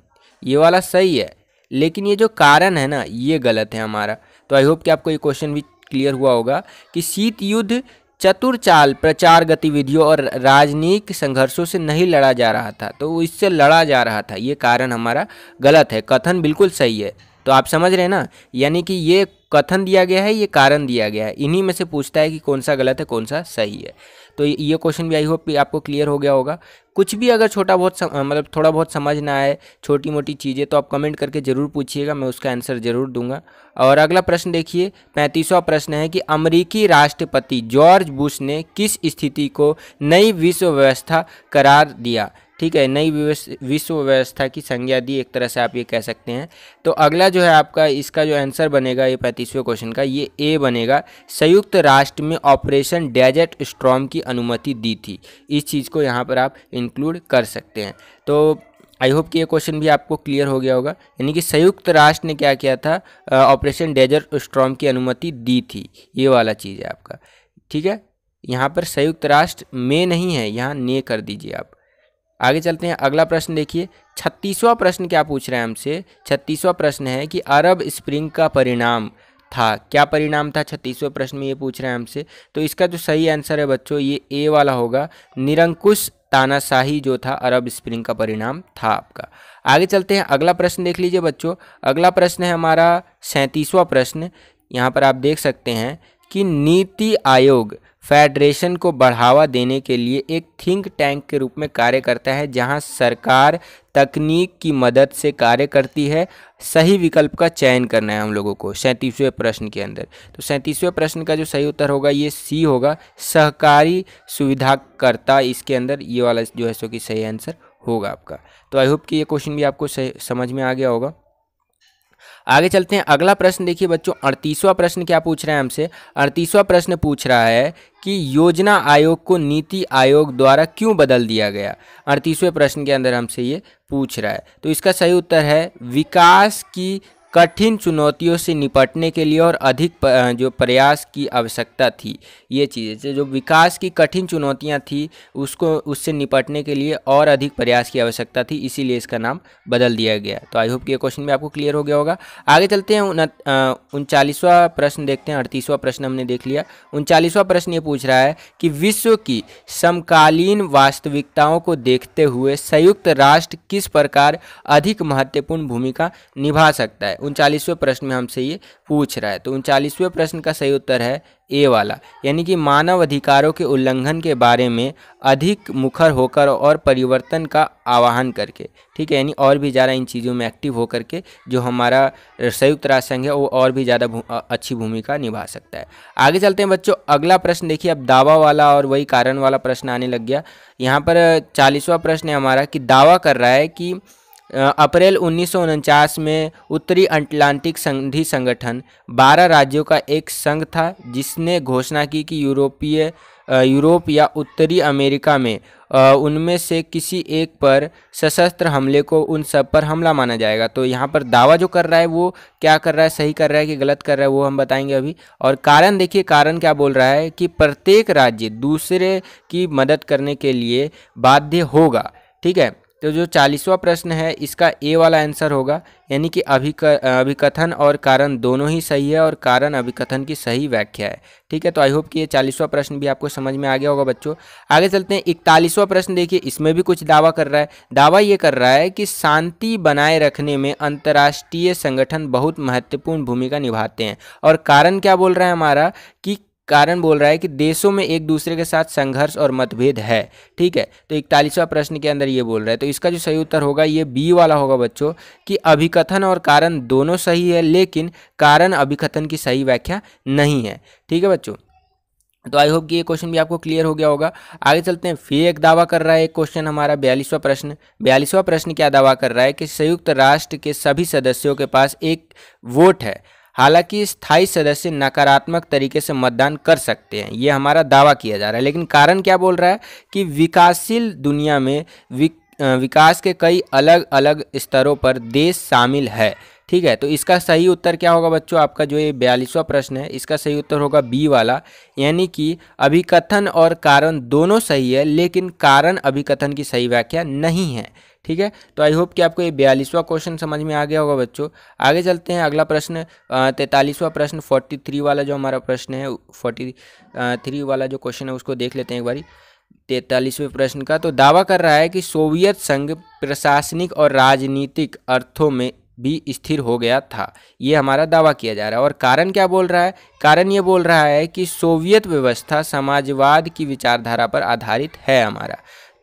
ये वाला सही है लेकिन ये जो कारण है ना ये गलत है हमारा तो आई होप कि आपको ये क्वेश्चन भी क्लियर हुआ होगा कि शीत युद्ध चतुर चाल प्रचार गतिविधियों और राजनीतिक संघर्षों से नहीं लड़ा जा रहा था तो इससे लड़ा जा रहा था ये कारण हमारा गलत है कथन बिल्कुल सही है तो आप समझ रहे हैं ना यानी कि ये कथन दिया गया है ये कारण दिया गया है इन्हीं में से पूछता है कि कौन सा गलत है कौन सा सही है तो ये क्वेश्चन भी आई होप आपको क्लियर हो गया होगा कुछ भी अगर छोटा बहुत मतलब थोड़ा बहुत समझ ना आए छोटी मोटी चीज़ें तो आप कमेंट करके ज़रूर पूछिएगा मैं उसका आंसर ज़रूर दूंगा और अगला प्रश्न देखिए पैंतीसवा प्रश्न है कि अमरीकी राष्ट्रपति जॉर्ज बुश ने किस स्थिति को नई विश्व व्यवस्था करार दिया ठीक है नई विश्व व्यवस्था की संज्ञा दी एक तरह से आप ये कह सकते हैं तो अगला जो है आपका इसका जो आंसर बनेगा ये पैंतीसवें क्वेश्चन का ये ए बनेगा संयुक्त राष्ट्र में ऑपरेशन डेजर्ट स्ट्रॉम की अनुमति दी थी इस चीज़ को यहाँ पर आप इंक्लूड कर सकते हैं तो आई होप कि ये क्वेश्चन भी आपको क्लियर हो गया होगा यानी कि संयुक्त राष्ट्र ने क्या किया था ऑपरेशन डेजर्ट स्ट्रॉम की अनुमति दी थी ये वाला चीज़ है आपका ठीक है यहाँ पर संयुक्त राष्ट्र में नहीं है यहाँ ने कर दीजिए आप आगे चलते हैं अगला प्रश्न देखिए छत्तीसवां प्रश्न क्या पूछ रहे हैं हमसे छत्तीसवां प्रश्न है कि अरब स्प्रिंग का परिणाम था क्या परिणाम था छत्तीसवें प्रश्न में ये पूछ रहे हैं हमसे तो इसका जो सही आंसर है बच्चों ये ए वाला होगा निरंकुश तानाशाही जो था अरब स्प्रिंग का परिणाम था आपका आगे चलते हैं अगला प्रश्न देख लीजिए बच्चों अगला प्रश्न है हमारा सैंतीसवां प्रश्न यहाँ पर आप देख सकते हैं कि नीति आयोग फेडरेशन को बढ़ावा देने के लिए एक थिंक टैंक के रूप में कार्य करता है जहां सरकार तकनीक की मदद से कार्य करती है सही विकल्प का चयन करना है हम लोगों को सैंतीसवें प्रश्न के अंदर तो सैंतीसवें प्रश्न का जो सही उत्तर होगा ये सी होगा सहकारी सुविधाकर्ता इसके अंदर ये वाला जो है सो कि सही आंसर होगा आपका तो आई होप कि ये क्वेश्चन भी आपको सही समझ में आ गया होगा आगे चलते हैं अगला प्रश्न देखिए बच्चों अड़तीसवां प्रश्न क्या पूछ रहे हैं हमसे अड़तीसवां प्रश्न पूछ रहा है कि योजना आयोग को नीति आयोग द्वारा क्यों बदल दिया गया अड़तीसवें प्रश्न के अंदर हमसे ये पूछ रहा है तो इसका सही उत्तर है विकास की कठिन चुनौतियों से निपटने के लिए और अधिक प, जो प्रयास की आवश्यकता थी ये चीज़ें जो विकास की कठिन चुनौतियां थी उसको उससे निपटने के लिए और अधिक प्रयास की आवश्यकता थी इसीलिए इसका नाम बदल दिया गया तो आई होप कि ये क्वेश्चन भी आपको क्लियर हो गया होगा आगे चलते हैं उनचालीसवा प्रश्न देखते हैं अड़तीसवां प्रश्न हमने देख लिया उनचालीसवां प्रश्न ये पूछ रहा है कि विश्व की समकालीन वास्तविकताओं को देखते हुए संयुक्त राष्ट्र किस प्रकार अधिक महत्वपूर्ण भूमिका निभा सकता है उनचालीसवें प्रश्न में हमसे ये पूछ रहा है तो उनचालीसवें प्रश्न का सही उत्तर है ए वाला यानी कि मानव अधिकारों के उल्लंघन के बारे में अधिक मुखर होकर और परिवर्तन का आवाहन करके ठीक है यानी और भी ज़्यादा इन चीज़ों में एक्टिव होकर के जो हमारा संयुक्त राष्ट्र संघ है वो और भी ज़्यादा भु, अच्छी भूमिका निभा सकता है आगे चलते हैं बच्चों अगला प्रश्न देखिए अब दावा वाला और वही कारण वाला प्रश्न आने लग गया यहाँ पर चालीसवा प्रश्न है हमारा कि दावा कर रहा है कि अप्रैल उन्नीस में उत्तरी अटलांटिक संधि संगठन 12 राज्यों का एक संघ था जिसने घोषणा की कि यूरोपीय यूरोप या उत्तरी अमेरिका में उनमें से किसी एक पर सशस्त्र हमले को उन सब पर हमला माना जाएगा तो यहाँ पर दावा जो कर रहा है वो क्या कर रहा है सही कर रहा है कि गलत कर रहा है वो हम बताएंगे अभी और कारण देखिए कारण क्या बोल रहा है कि प्रत्येक राज्य दूसरे की मदद करने के लिए बाध्य होगा ठीक है तो जो चालीसवा प्रश्न है इसका ए वाला आंसर होगा यानी कि अभिक अभिकथन और कारण दोनों ही सही है और कारण अभिकथन की सही व्याख्या है ठीक है तो आई होप कि ये चालीसवा प्रश्न भी आपको समझ में आ गया होगा बच्चों आगे चलते हैं इकतालीसवा प्रश्न देखिए इसमें भी कुछ दावा कर रहा है दावा ये कर रहा है कि शांति बनाए रखने में अंतर्राष्ट्रीय संगठन बहुत महत्वपूर्ण भूमिका निभाते हैं और कारण क्या बोल रहा है हमारा कि कारण बोल रहा है कि देशों में एक दूसरे के साथ संघर्ष और मतभेद है ठीक है तो इकतालीसवां प्रश्न के अंदर ये बोल रहा है तो इसका जो सही उत्तर होगा ये बी वाला होगा बच्चों कि अभिकथन और कारण दोनों सही है लेकिन कारण अभिकथन की सही व्याख्या नहीं है ठीक है बच्चों तो आई होप कि ये क्वेश्चन भी आपको क्लियर हो गया होगा आगे चलते हैं फिर एक दावा कर रहा है एक क्वेश्चन हमारा बयालीसवां प्रश्न बयालीसवां प्रश्न क्या दावा कर रहा है कि संयुक्त राष्ट्र के सभी सदस्यों के पास एक वोट है हालांकि स्थायी सदस्य नकारात्मक तरीके से मतदान कर सकते हैं ये हमारा दावा किया जा रहा है लेकिन कारण क्या बोल रहा है कि विकासशील दुनिया में विकास के कई अलग अलग स्तरों पर देश शामिल है ठीक है तो इसका सही उत्तर क्या होगा बच्चों आपका जो ये बयालीसवा प्रश्न है इसका सही उत्तर होगा बी वाला यानी कि अभिकथन और कारण दोनों सही है लेकिन कारण अभिकथन की सही व्याख्या नहीं है ठीक है तो आई होप कि आपको ये बयालीसवां क्वेश्चन समझ में आ गया होगा बच्चों आगे चलते हैं अगला प्रश्न तैतालीसवां प्रश्न फोर्टी थ्री वाला जो हमारा प्रश्न है फोर्टी थ्री वाला जो क्वेश्चन है उसको देख लेते हैं एक बारी तैतालीसवें प्रश्न का तो दावा कर रहा है कि सोवियत संघ प्रशासनिक और राजनीतिक अर्थों में भी स्थिर हो गया था ये हमारा दावा किया जा रहा है और कारण क्या बोल रहा है कारण ये बोल रहा है कि सोवियत व्यवस्था समाजवाद की विचारधारा पर आधारित है हमारा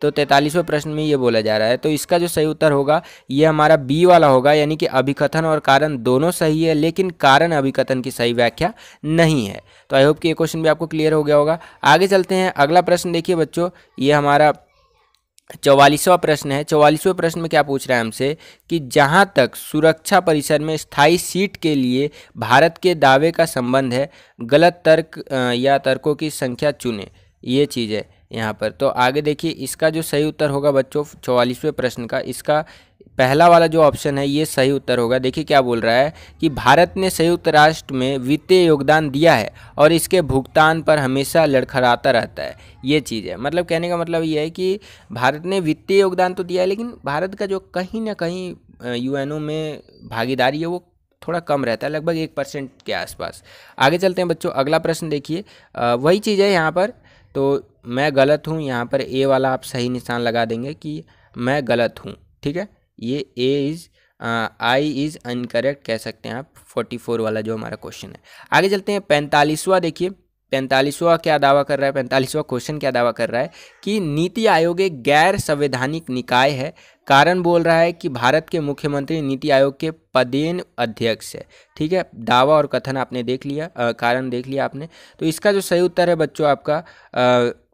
तो तैंतालीसवें प्रश्न में ये बोला जा रहा है तो इसका जो सही उत्तर होगा ये हमारा बी वाला होगा यानी कि अभिकथन और कारण दोनों सही है लेकिन कारण अभिकथन की सही व्याख्या नहीं है तो आई होप कि ये क्वेश्चन भी आपको क्लियर हो गया होगा आगे चलते हैं अगला प्रश्न देखिए बच्चों ये हमारा चौवालीसवा प्रश्न है चौवालीसवें प्रश्न में क्या पूछ रहा है हमसे कि जहाँ तक सुरक्षा परिषद में स्थायी सीट के लिए भारत के दावे का संबंध है गलत तर्क या तर्कों की संख्या चुने ये चीज़ है यहाँ पर तो आगे देखिए इसका जो सही उत्तर होगा बच्चों चौवालीसवें प्रश्न का इसका पहला वाला जो ऑप्शन है ये सही उत्तर होगा देखिए क्या बोल रहा है कि भारत ने संयुक्त राष्ट्र में वित्तीय योगदान दिया है और इसके भुगतान पर हमेशा लड़खड़ाता रहता है ये चीज़ है मतलब कहने का मतलब ये है कि भारत ने वित्तीय योगदान तो दिया है लेकिन भारत का जो कहीं ना कहीं यूएनओ में भागीदारी है वो थोड़ा कम रहता है लगभग एक परसेंट के आसपास आगे चलते हैं बच्चों अगला प्रश्न देखिए वही चीज़ है यहाँ पर तो मैं गलत हूँ यहाँ पर ए वाला आप सही निशान लगा देंगे कि मैं गलत हूँ ठीक है ये A is I is incorrect कह सकते हैं आप फोर्टी फोर वाला जो हमारा क्वेश्चन है आगे चलते हैं पैंतालीसवा देखिए पैंतालीसवा क्या दावा कर रहा है पैंतालीसवा क्वेश्चन क्या दावा कर रहा है कि नीति आयोग एक गैर संवैधानिक निकाय है कारण बोल रहा है कि भारत के मुख्यमंत्री नीति आयोग के पदेन अध्यक्ष है ठीक है दावा और कथन आपने देख लिया आ, कारण देख लिया आपने तो इसका जो सही उत्तर है बच्चों आपका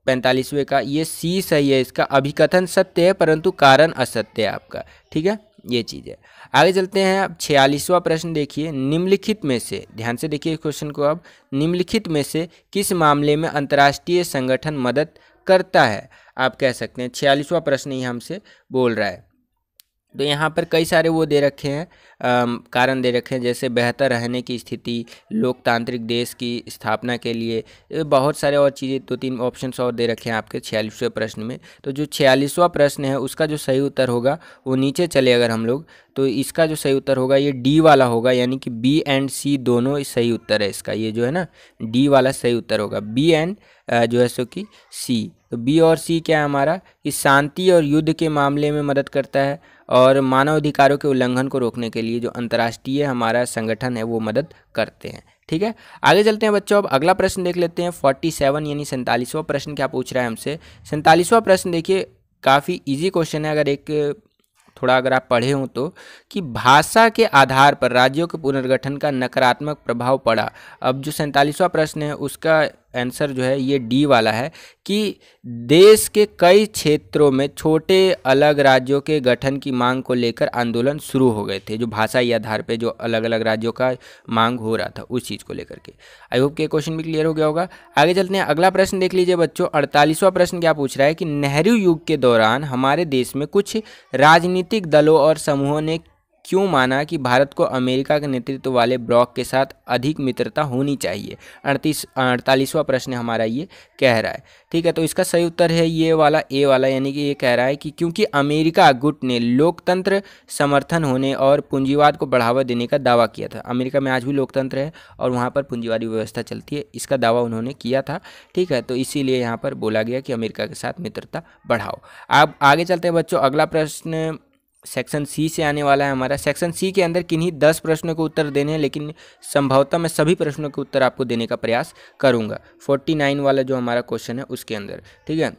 पैंतालीसवें का ये सी सही है इसका अभिकथन सत्य है परंतु कारण असत्य है आपका ठीक है ये चीज़ है आगे चलते हैं अब छियालीसवा प्रश्न देखिए निम्नलिखित में से ध्यान से देखिए क्वेश्चन को अब निम्नलिखित में से किस मामले में अंतर्राष्ट्रीय संगठन मदद करता है आप कह सकते हैं छियालीसवा प्रश्न ही हमसे बोल रहा है तो यहाँ पर कई सारे वो दे रखे हैं कारण दे रखे हैं जैसे बेहतर रहने की स्थिति लोकतांत्रिक देश की स्थापना के लिए बहुत सारे और चीज़ें दो तीन ऑप्शन और दे रखे हैं आपके छियालीसवें प्रश्न में तो जो छियालीसवां प्रश्न है उसका जो सही उत्तर होगा वो नीचे चले अगर हम लोग तो इसका जो सही उत्तर होगा ये डी वाला होगा यानी कि बी एंड सी दोनों सही उत्तर है इसका ये जो है ना डी वाला सही उत्तर होगा बी एंड जो है सो कि सी तो बी और सी क्या है हमारा कि शांति और युद्ध के मामले में मदद करता है और मानव अधिकारों के उल्लंघन को रोकने के लिए लिए जो अंतर्राष्ट्रीय हमारा संगठन है वो मदद करते हैं ठीक है आगे चलते हैं बच्चों अब अगला प्रश्न देख लेते हैं फोर्टी सेवन यानी सैंतालीसवां प्रश्न क्या पूछ रहा है हमसे सैंतालीसवां प्रश्न देखिए काफ़ी इजी क्वेश्चन है अगर एक थोड़ा अगर आप पढ़े हों तो कि भाषा के आधार पर राज्यों के पुनर्गठन का नकारात्मक प्रभाव पड़ा अब जो सैंतालीसवां प्रश्न है उसका आंसर जो है ये डी वाला है कि देश के कई क्षेत्रों में छोटे अलग राज्यों के गठन की मांग को लेकर आंदोलन शुरू हो गए थे जो भाषाई आधार पे जो अलग अलग राज्यों का मांग हो रहा था उस चीज़ को लेकर के आई होप के क्वेश्चन भी क्लियर हो गया होगा आगे चलते हैं अगला प्रश्न देख लीजिए बच्चों अड़तालीसवां प्रश्न क्या पूछ रहा है कि नेहरू युग के दौरान हमारे देश में कुछ राजनीतिक दलों और समूहों ने क्यों माना कि भारत को अमेरिका के नेतृत्व वाले ब्लॉक के साथ अधिक मित्रता होनी चाहिए अड़तीस अड़तालीसवां प्रश्न हमारा ये कह रहा है ठीक है तो इसका सही उत्तर है ये वाला ए वाला यानी कि ये कह रहा है कि क्योंकि अमेरिका गुट ने लोकतंत्र समर्थन होने और पूंजीवाद को बढ़ावा देने का दावा किया था अमेरिका में आज भी लोकतंत्र है और वहाँ पर पूंजीवादी व्यवस्था चलती है इसका दावा उन्होंने किया था ठीक है तो इसीलिए यहाँ पर बोला गया कि अमेरिका के साथ मित्रता बढ़ाओ अब आगे चलते हैं बच्चों अगला प्रश्न सेक्शन सी से आने वाला है हमारा सेक्शन सी के अंदर किन्हीं दस प्रश्नों को उत्तर देने हैं लेकिन संभवतः मैं सभी प्रश्नों के उत्तर आपको देने का प्रयास करूँगा फोर्टी नाइन वाला जो हमारा क्वेश्चन है उसके अंदर ठीक है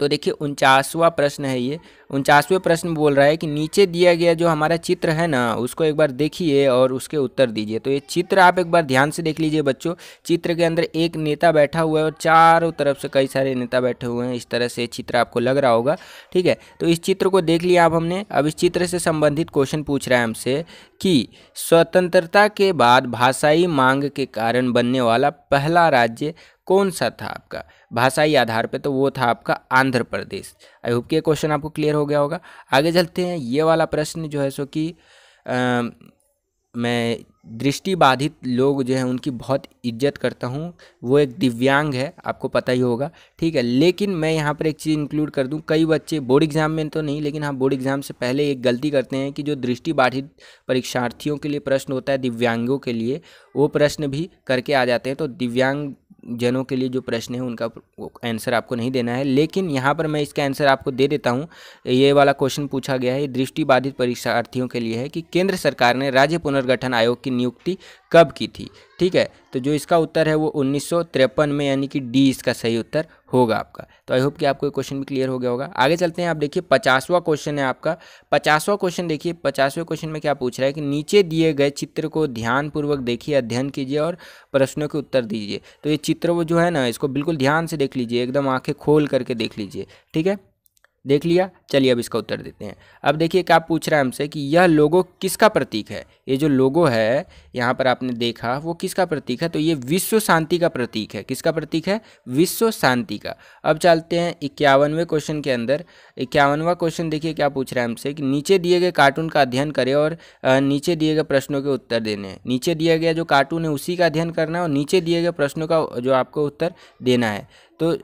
तो देखिए उनचासवा प्रश्न है ये उनचासवें प्रश्न बोल रहा है कि नीचे दिया गया जो हमारा चित्र है ना उसको एक बार देखिए और उसके उत्तर दीजिए तो ये चित्र आप एक बार ध्यान से देख लीजिए बच्चों चित्र के अंदर एक नेता बैठा हुआ है और चारों तरफ से कई सारे नेता बैठे हुए हैं इस तरह से चित्र आपको लग रहा होगा ठीक है तो इस चित्र को देख लिया आप हमने अब इस चित्र से संबंधित क्वेश्चन पूछ रहा है हमसे कि स्वतंत्रता के बाद भाषाई मांग के कारण बनने वाला पहला राज्य कौन सा था आपका भाषाई आधार पे तो वो था आपका आंध्र प्रदेश आई होप के क्वेश्चन आपको क्लियर हो गया होगा आगे चलते हैं ये वाला प्रश्न जो है सो कि मैं दृष्टिबाधित लोग जो हैं उनकी बहुत इज्जत करता हूँ वो एक दिव्यांग है आपको पता ही होगा ठीक है लेकिन मैं यहाँ पर एक चीज़ इंक्लूड कर दूँ कई बच्चे बोर्ड एग्ज़ाम में तो नहीं लेकिन हाँ बोर्ड एग्ज़ाम से पहले एक गलती करते हैं कि जो दृष्टिबाधित परीक्षार्थियों के लिए प्रश्न होता है दिव्यांगों के लिए वो प्रश्न भी करके आ जाते हैं तो दिव्यांग जनों के लिए जो प्रश्न है उनका आंसर आपको नहीं देना है लेकिन यहाँ पर मैं इसका आंसर आपको दे देता हूँ ये वाला क्वेश्चन पूछा गया है दृष्टिबाधित परीक्षार्थियों के लिए है कि केंद्र सरकार ने राज्य पुनर्गठन आयोग की नियुक्ति कब की थी ठीक है तो जो इसका उत्तर है वो उन्नीस में यानी कि डी इसका सही उत्तर होगा आपका तो आई होप कि आपको क्वेश्चन भी क्लियर हो गया होगा आगे चलते हैं आप देखिए पचासवा क्वेश्चन है आपका पचासवा क्वेश्चन देखिए पचासवें क्वेश्चन में क्या पूछ रहा है कि नीचे दिए गए चित्र को ध्यानपूर्वक देखिए अध्ययन कीजिए और प्रश्नों के उत्तर दीजिए तो ये चित्र वो जो है ना इसको बिल्कुल ध्यान से देख लीजिए एकदम आँखें खोल करके देख लीजिए ठीक है देख लिया चलिए अब इसका उत्तर देते हैं अब देखिए क्या पूछ रहा है हमसे कि यह लोगो किसका प्रतीक है ये जो लोगो है यहाँ पर आपने देखा वो किसका प्रतीक है तो ये विश्व शांति का प्रतीक है किसका प्रतीक है विश्व शांति का अब चलते हैं इक्यावनवे क्वेश्चन के अंदर इक्यावनवा क्वेश्चन देखिए क्या पूछ रहा है हमसे कि नीचे दिए गए कार्टून का अध्ययन करें और नीचे दिए गए प्रश्नों के उत्तर देने हैं नीचे दिया गया जो कार्टून है उसी का अध्ययन करना है और नीचे दिए गए प्रश्नों का जो आपको उत्तर देना है तो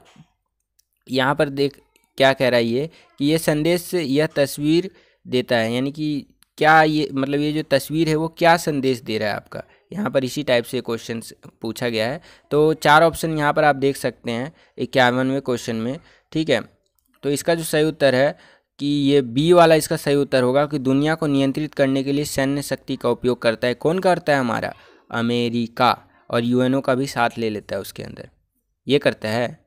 यहाँ पर देख क्या कह रहा है ये कि ये संदेश यह तस्वीर देता है यानी कि क्या ये मतलब ये जो तस्वीर है वो क्या संदेश दे रहा है आपका यहाँ पर इसी टाइप से क्वेश्चन पूछा गया है तो चार ऑप्शन यहाँ पर आप देख सकते हैं इक्यावनवे क्वेश्चन में ठीक है तो इसका जो सही उत्तर है कि ये बी वाला इसका सही उत्तर होगा कि दुनिया को नियंत्रित करने के लिए सैन्य शक्ति का उपयोग करता है कौन करता है हमारा अमेरिका और यूएनओ का भी साथ ले लेता है उसके अंदर ये करता है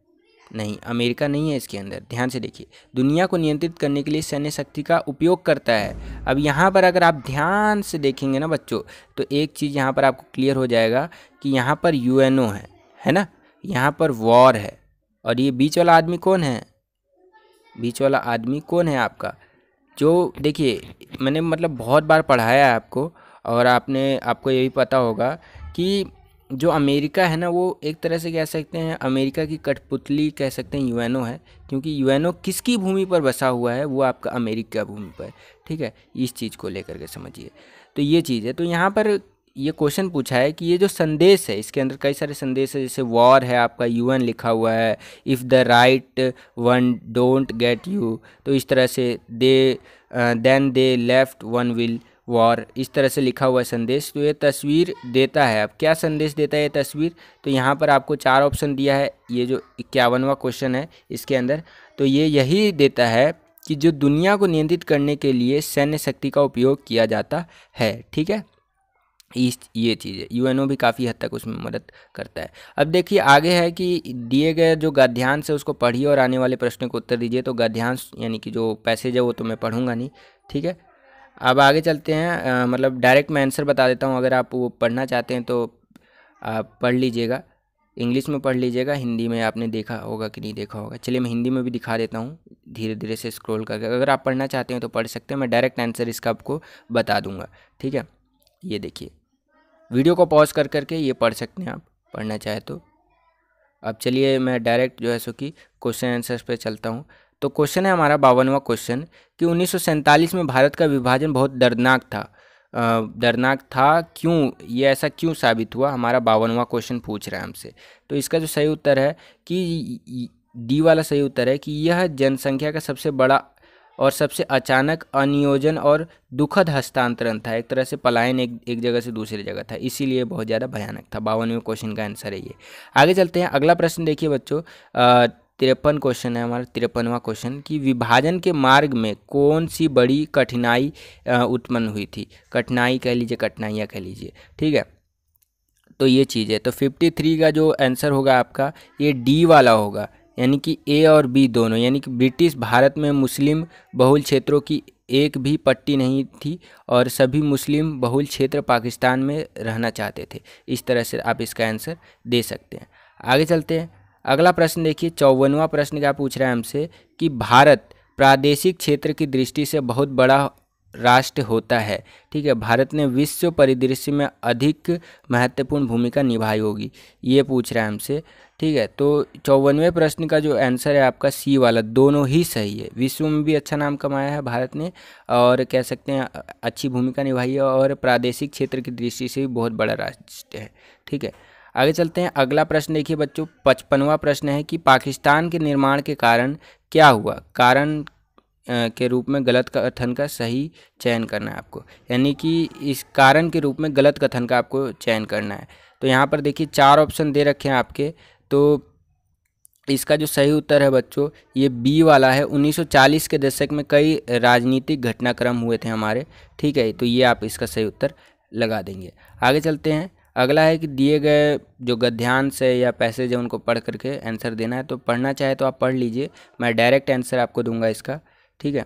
नहीं अमेरिका नहीं है इसके अंदर ध्यान से देखिए दुनिया को नियंत्रित करने के लिए सैन्य शक्ति का उपयोग करता है अब यहाँ पर अगर आप ध्यान से देखेंगे ना बच्चों तो एक चीज़ यहाँ पर आपको क्लियर हो जाएगा कि यहाँ पर यू है है ना यहाँ पर वॉर है और ये बीच वाला आदमी कौन है बीच वाला आदमी कौन है आपका जो देखिए मैंने मतलब बहुत बार पढ़ाया है आपको और आपने आपको ये भी पता होगा कि जो अमेरिका है ना वो एक तरह से कह सकते हैं अमेरिका की कठपुतली कह सकते हैं यूएनओ है क्योंकि यूएनओ किसकी भूमि पर बसा हुआ है वो आपका अमेरिका भूमि पर ठीक है इस चीज़ को लेकर के समझिए तो ये चीज़ है तो यहाँ पर ये क्वेश्चन पूछा है कि ये जो संदेश है इसके अंदर कई सारे संदेश है जैसे वॉर है आपका यूएन लिखा हुआ है if the right one don't get you तो इस तरह से they then they left one will war इस तरह से लिखा हुआ संदेश तो ये तस्वीर देता है अब क्या संदेश देता है ये तस्वीर तो यहाँ पर आपको चार ऑप्शन दिया है ये जो इक्यावनवा क्वेश्चन है इसके अंदर तो ये यही देता है कि जो दुनिया को नियंत्रित करने के लिए सैन्य शक्ति का उपयोग किया जाता है ठीक है इस ये चीज़ है यूएनओ भी काफ़ी हद तक उसमें मदद करता है अब देखिए आगे है कि दिए गए जो गाध्यांश है उसको पढ़िए और आने वाले प्रश्न को उत्तर दीजिए तो गाध्यांश यानी कि जो पैसेज है वो तो मैं पढ़ूंगा नहीं ठीक है अब आगे चलते हैं मतलब डायरेक्ट मैं आंसर बता देता हूँ अगर आप वो पढ़ना चाहते हैं तो आप पढ़ लीजिएगा इंग्लिश में पढ़ लीजिएगा हिंदी में आपने देखा होगा कि नहीं देखा होगा चलिए मैं हिंदी में भी दिखा देता हूँ धीरे धीरे से स्क्रॉल करके अगर आप पढ़ना चाहते हैं तो पढ़ सकते हैं मैं डायरेक्ट आंसर इसका आपको बता दूंगा ठीक है ये देखिए वीडियो को पॉज कर करके ये पढ़ सकते हैं आप पढ़ना चाहे तो अब चलिए मैं डायरेक्ट जो है सो कि क्वेश्चन आंसर पर चलता हूँ तो क्वेश्चन है हमारा बावनवा क्वेश्चन कि उन्नीस में भारत का विभाजन बहुत दर्दनाक था दर्दनाक था क्यों ये ऐसा क्यों साबित हुआ हमारा बावनवा क्वेश्चन पूछ रहा है हमसे तो इसका जो सही उत्तर है कि डी वाला सही उत्तर है कि यह जनसंख्या का सबसे बड़ा और सबसे अचानक अनियोजन और दुखद हस्तांतरण था एक तरह से पलायन एक एक जगह से दूसरी जगह था इसीलिए बहुत ज़्यादा भयानक था बावनवें क्वेश्चन का आंसर है ये आगे चलते हैं अगला प्रश्न देखिए बच्चों तिरपन क्वेश्चन है हमारा तिरपनवा क्वेश्चन कि विभाजन के मार्ग में कौन सी बड़ी कठिनाई उत्पन्न हुई थी कठिनाई कह लीजिए कठिनाइयाँ कह लीजिए ठीक है तो ये चीज़ है तो फिफ्टी थ्री का जो आंसर होगा आपका ये डी वाला होगा यानी कि ए और बी दोनों यानी कि ब्रिटिश भारत में मुस्लिम बहुल क्षेत्रों की एक भी पट्टी नहीं थी और सभी मुस्लिम बहुल क्षेत्र पाकिस्तान में रहना चाहते थे इस तरह से आप इसका आंसर दे सकते हैं आगे चलते हैं अगला प्रश्न देखिए चौवनवा प्रश्न क्या पूछ रहा है हमसे कि भारत प्रादेशिक क्षेत्र की दृष्टि से बहुत बड़ा राष्ट्र होता है ठीक है भारत ने विश्व परिदृश्य में अधिक महत्वपूर्ण भूमिका निभाई होगी ये पूछ रहा है हमसे ठीक है तो चौवनवें प्रश्न का जो आंसर है आपका सी वाला दोनों ही सही है विश्व में भी अच्छा नाम कमाया है भारत ने और कह सकते हैं अच्छी भूमिका निभाई है और प्रादेशिक क्षेत्र की दृष्टि से भी बहुत बड़ा राष्ट्र है ठीक है आगे चलते हैं अगला प्रश्न देखिए बच्चों पचपनवा प्रश्न है कि पाकिस्तान के निर्माण के कारण क्या हुआ कारण के रूप में गलत कथन का सही चयन करना है आपको यानी कि इस कारण के रूप में गलत कथन का आपको चयन करना है तो यहाँ पर देखिए चार ऑप्शन दे रखे हैं आपके तो इसका जो सही उत्तर है बच्चों ये बी वाला है 1940 के दशक में कई राजनीतिक घटनाक्रम हुए थे हमारे ठीक है तो ये आप इसका सही उत्तर लगा देंगे आगे चलते हैं अगला है कि दिए गए जो गद्यांश है या पैसेज है उनको पढ़ करके आंसर देना है तो पढ़ना चाहे तो आप पढ़ लीजिए मैं डायरेक्ट आंसर आपको दूंगा इसका ठीक है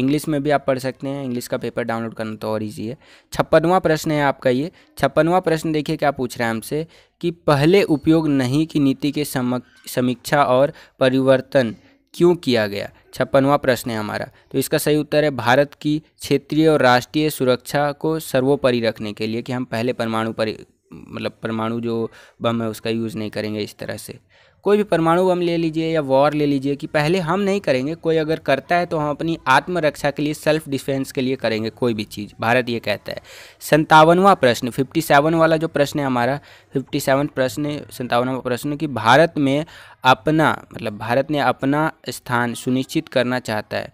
इंग्लिश में भी आप पढ़ सकते हैं इंग्लिश का पेपर डाउनलोड करना तो और ईजी है छप्पनवा प्रश्न है आपका ये छप्पनवा प्रश्न देखिए क्या पूछ रहे हैं हमसे कि पहले उपयोग नहीं की नीति के समीक्षा और परिवर्तन क्यों किया गया छप्पनवा प्रश्न है हमारा तो इसका सही उत्तर है भारत की क्षेत्रीय और राष्ट्रीय सुरक्षा को सर्वोपरि रखने के लिए कि हम पहले परमाणु परि मतलब परमाणु जो बम है उसका यूज़ नहीं करेंगे इस तरह से कोई भी परमाणु बम ले लीजिए या वॉर ले लीजिए कि पहले हम नहीं करेंगे कोई अगर करता है तो हम अपनी आत्मरक्षा के लिए सेल्फ डिफेंस के लिए करेंगे कोई भी चीज़ भारत ये कहता है संतावनवा प्रश्न फिफ्टी सेवन वाला जो प्रश्न है हमारा फिफ्टी सेवन प्रश्न संतावनवा प्रश्न कि भारत में अपना मतलब भारत ने अपना स्थान सुनिश्चित करना चाहता है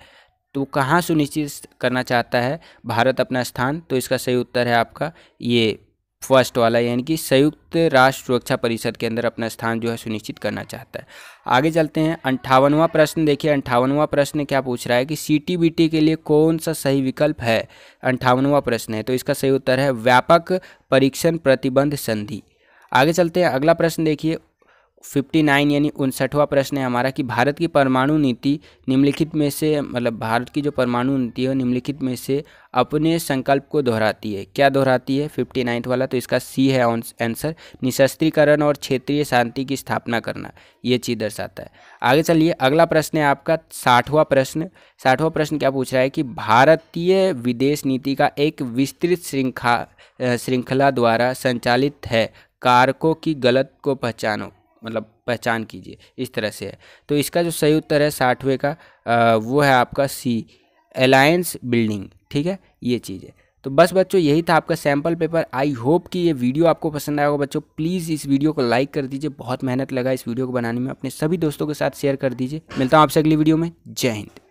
तो कहाँ सुनिश्चित करना चाहता है भारत अपना स्थान तो इसका सही उत्तर है आपका ये फर्स्ट वाला यानी कि संयुक्त राष्ट्र सुरक्षा परिषद के अंदर अपना स्थान जो है सुनिश्चित करना चाहता है आगे चलते हैं अंठावनवा प्रश्न देखिए अंठावनवा प्रश्न क्या पूछ रहा है कि सी टी के लिए कौन सा सही विकल्प है अंठावनवा प्रश्न है तो इसका सही उत्तर है व्यापक परीक्षण प्रतिबंध संधि आगे चलते हैं अगला प्रश्न देखिए फिफ्टी नाइन यानी उनसठवा प्रश्न है हमारा कि भारत की परमाणु नीति निम्नलिखित में से मतलब भारत की जो परमाणु नीति है निम्नलिखित में से अपने संकल्प को दोहराती है क्या दोहराती है फिफ्टी नाइन्थ वाला तो इसका सी है आंसर निशस्त्रीकरण और क्षेत्रीय शांति की स्थापना करना ये चीज़ दर्शाता है आगे चलिए अगला प्रश्न है आपका साठवा प्रश्न साठवा प्रश्न क्या पूछ रहा है कि भारतीय विदेश नीति का एक विस्तृत श्रृंखला श्रृंखला द्वारा संचालित है कारकों की गलत को पहचानो मतलब पहचान कीजिए इस तरह से है तो इसका जो सही उत्तर है साठवें का आ, वो है आपका सी अलायंस बिल्डिंग ठीक है ये चीज़ है तो बस बच्चों यही था आपका सैम्पल पेपर आई होप कि ये वीडियो आपको पसंद आया होगा बच्चों प्लीज़ इस वीडियो को लाइक कर दीजिए बहुत मेहनत लगा इस वीडियो को बनाने में अपने सभी दोस्तों के साथ शेयर कर दीजिए मिलता हूँ आपसे अगली वीडियो में जय हिंद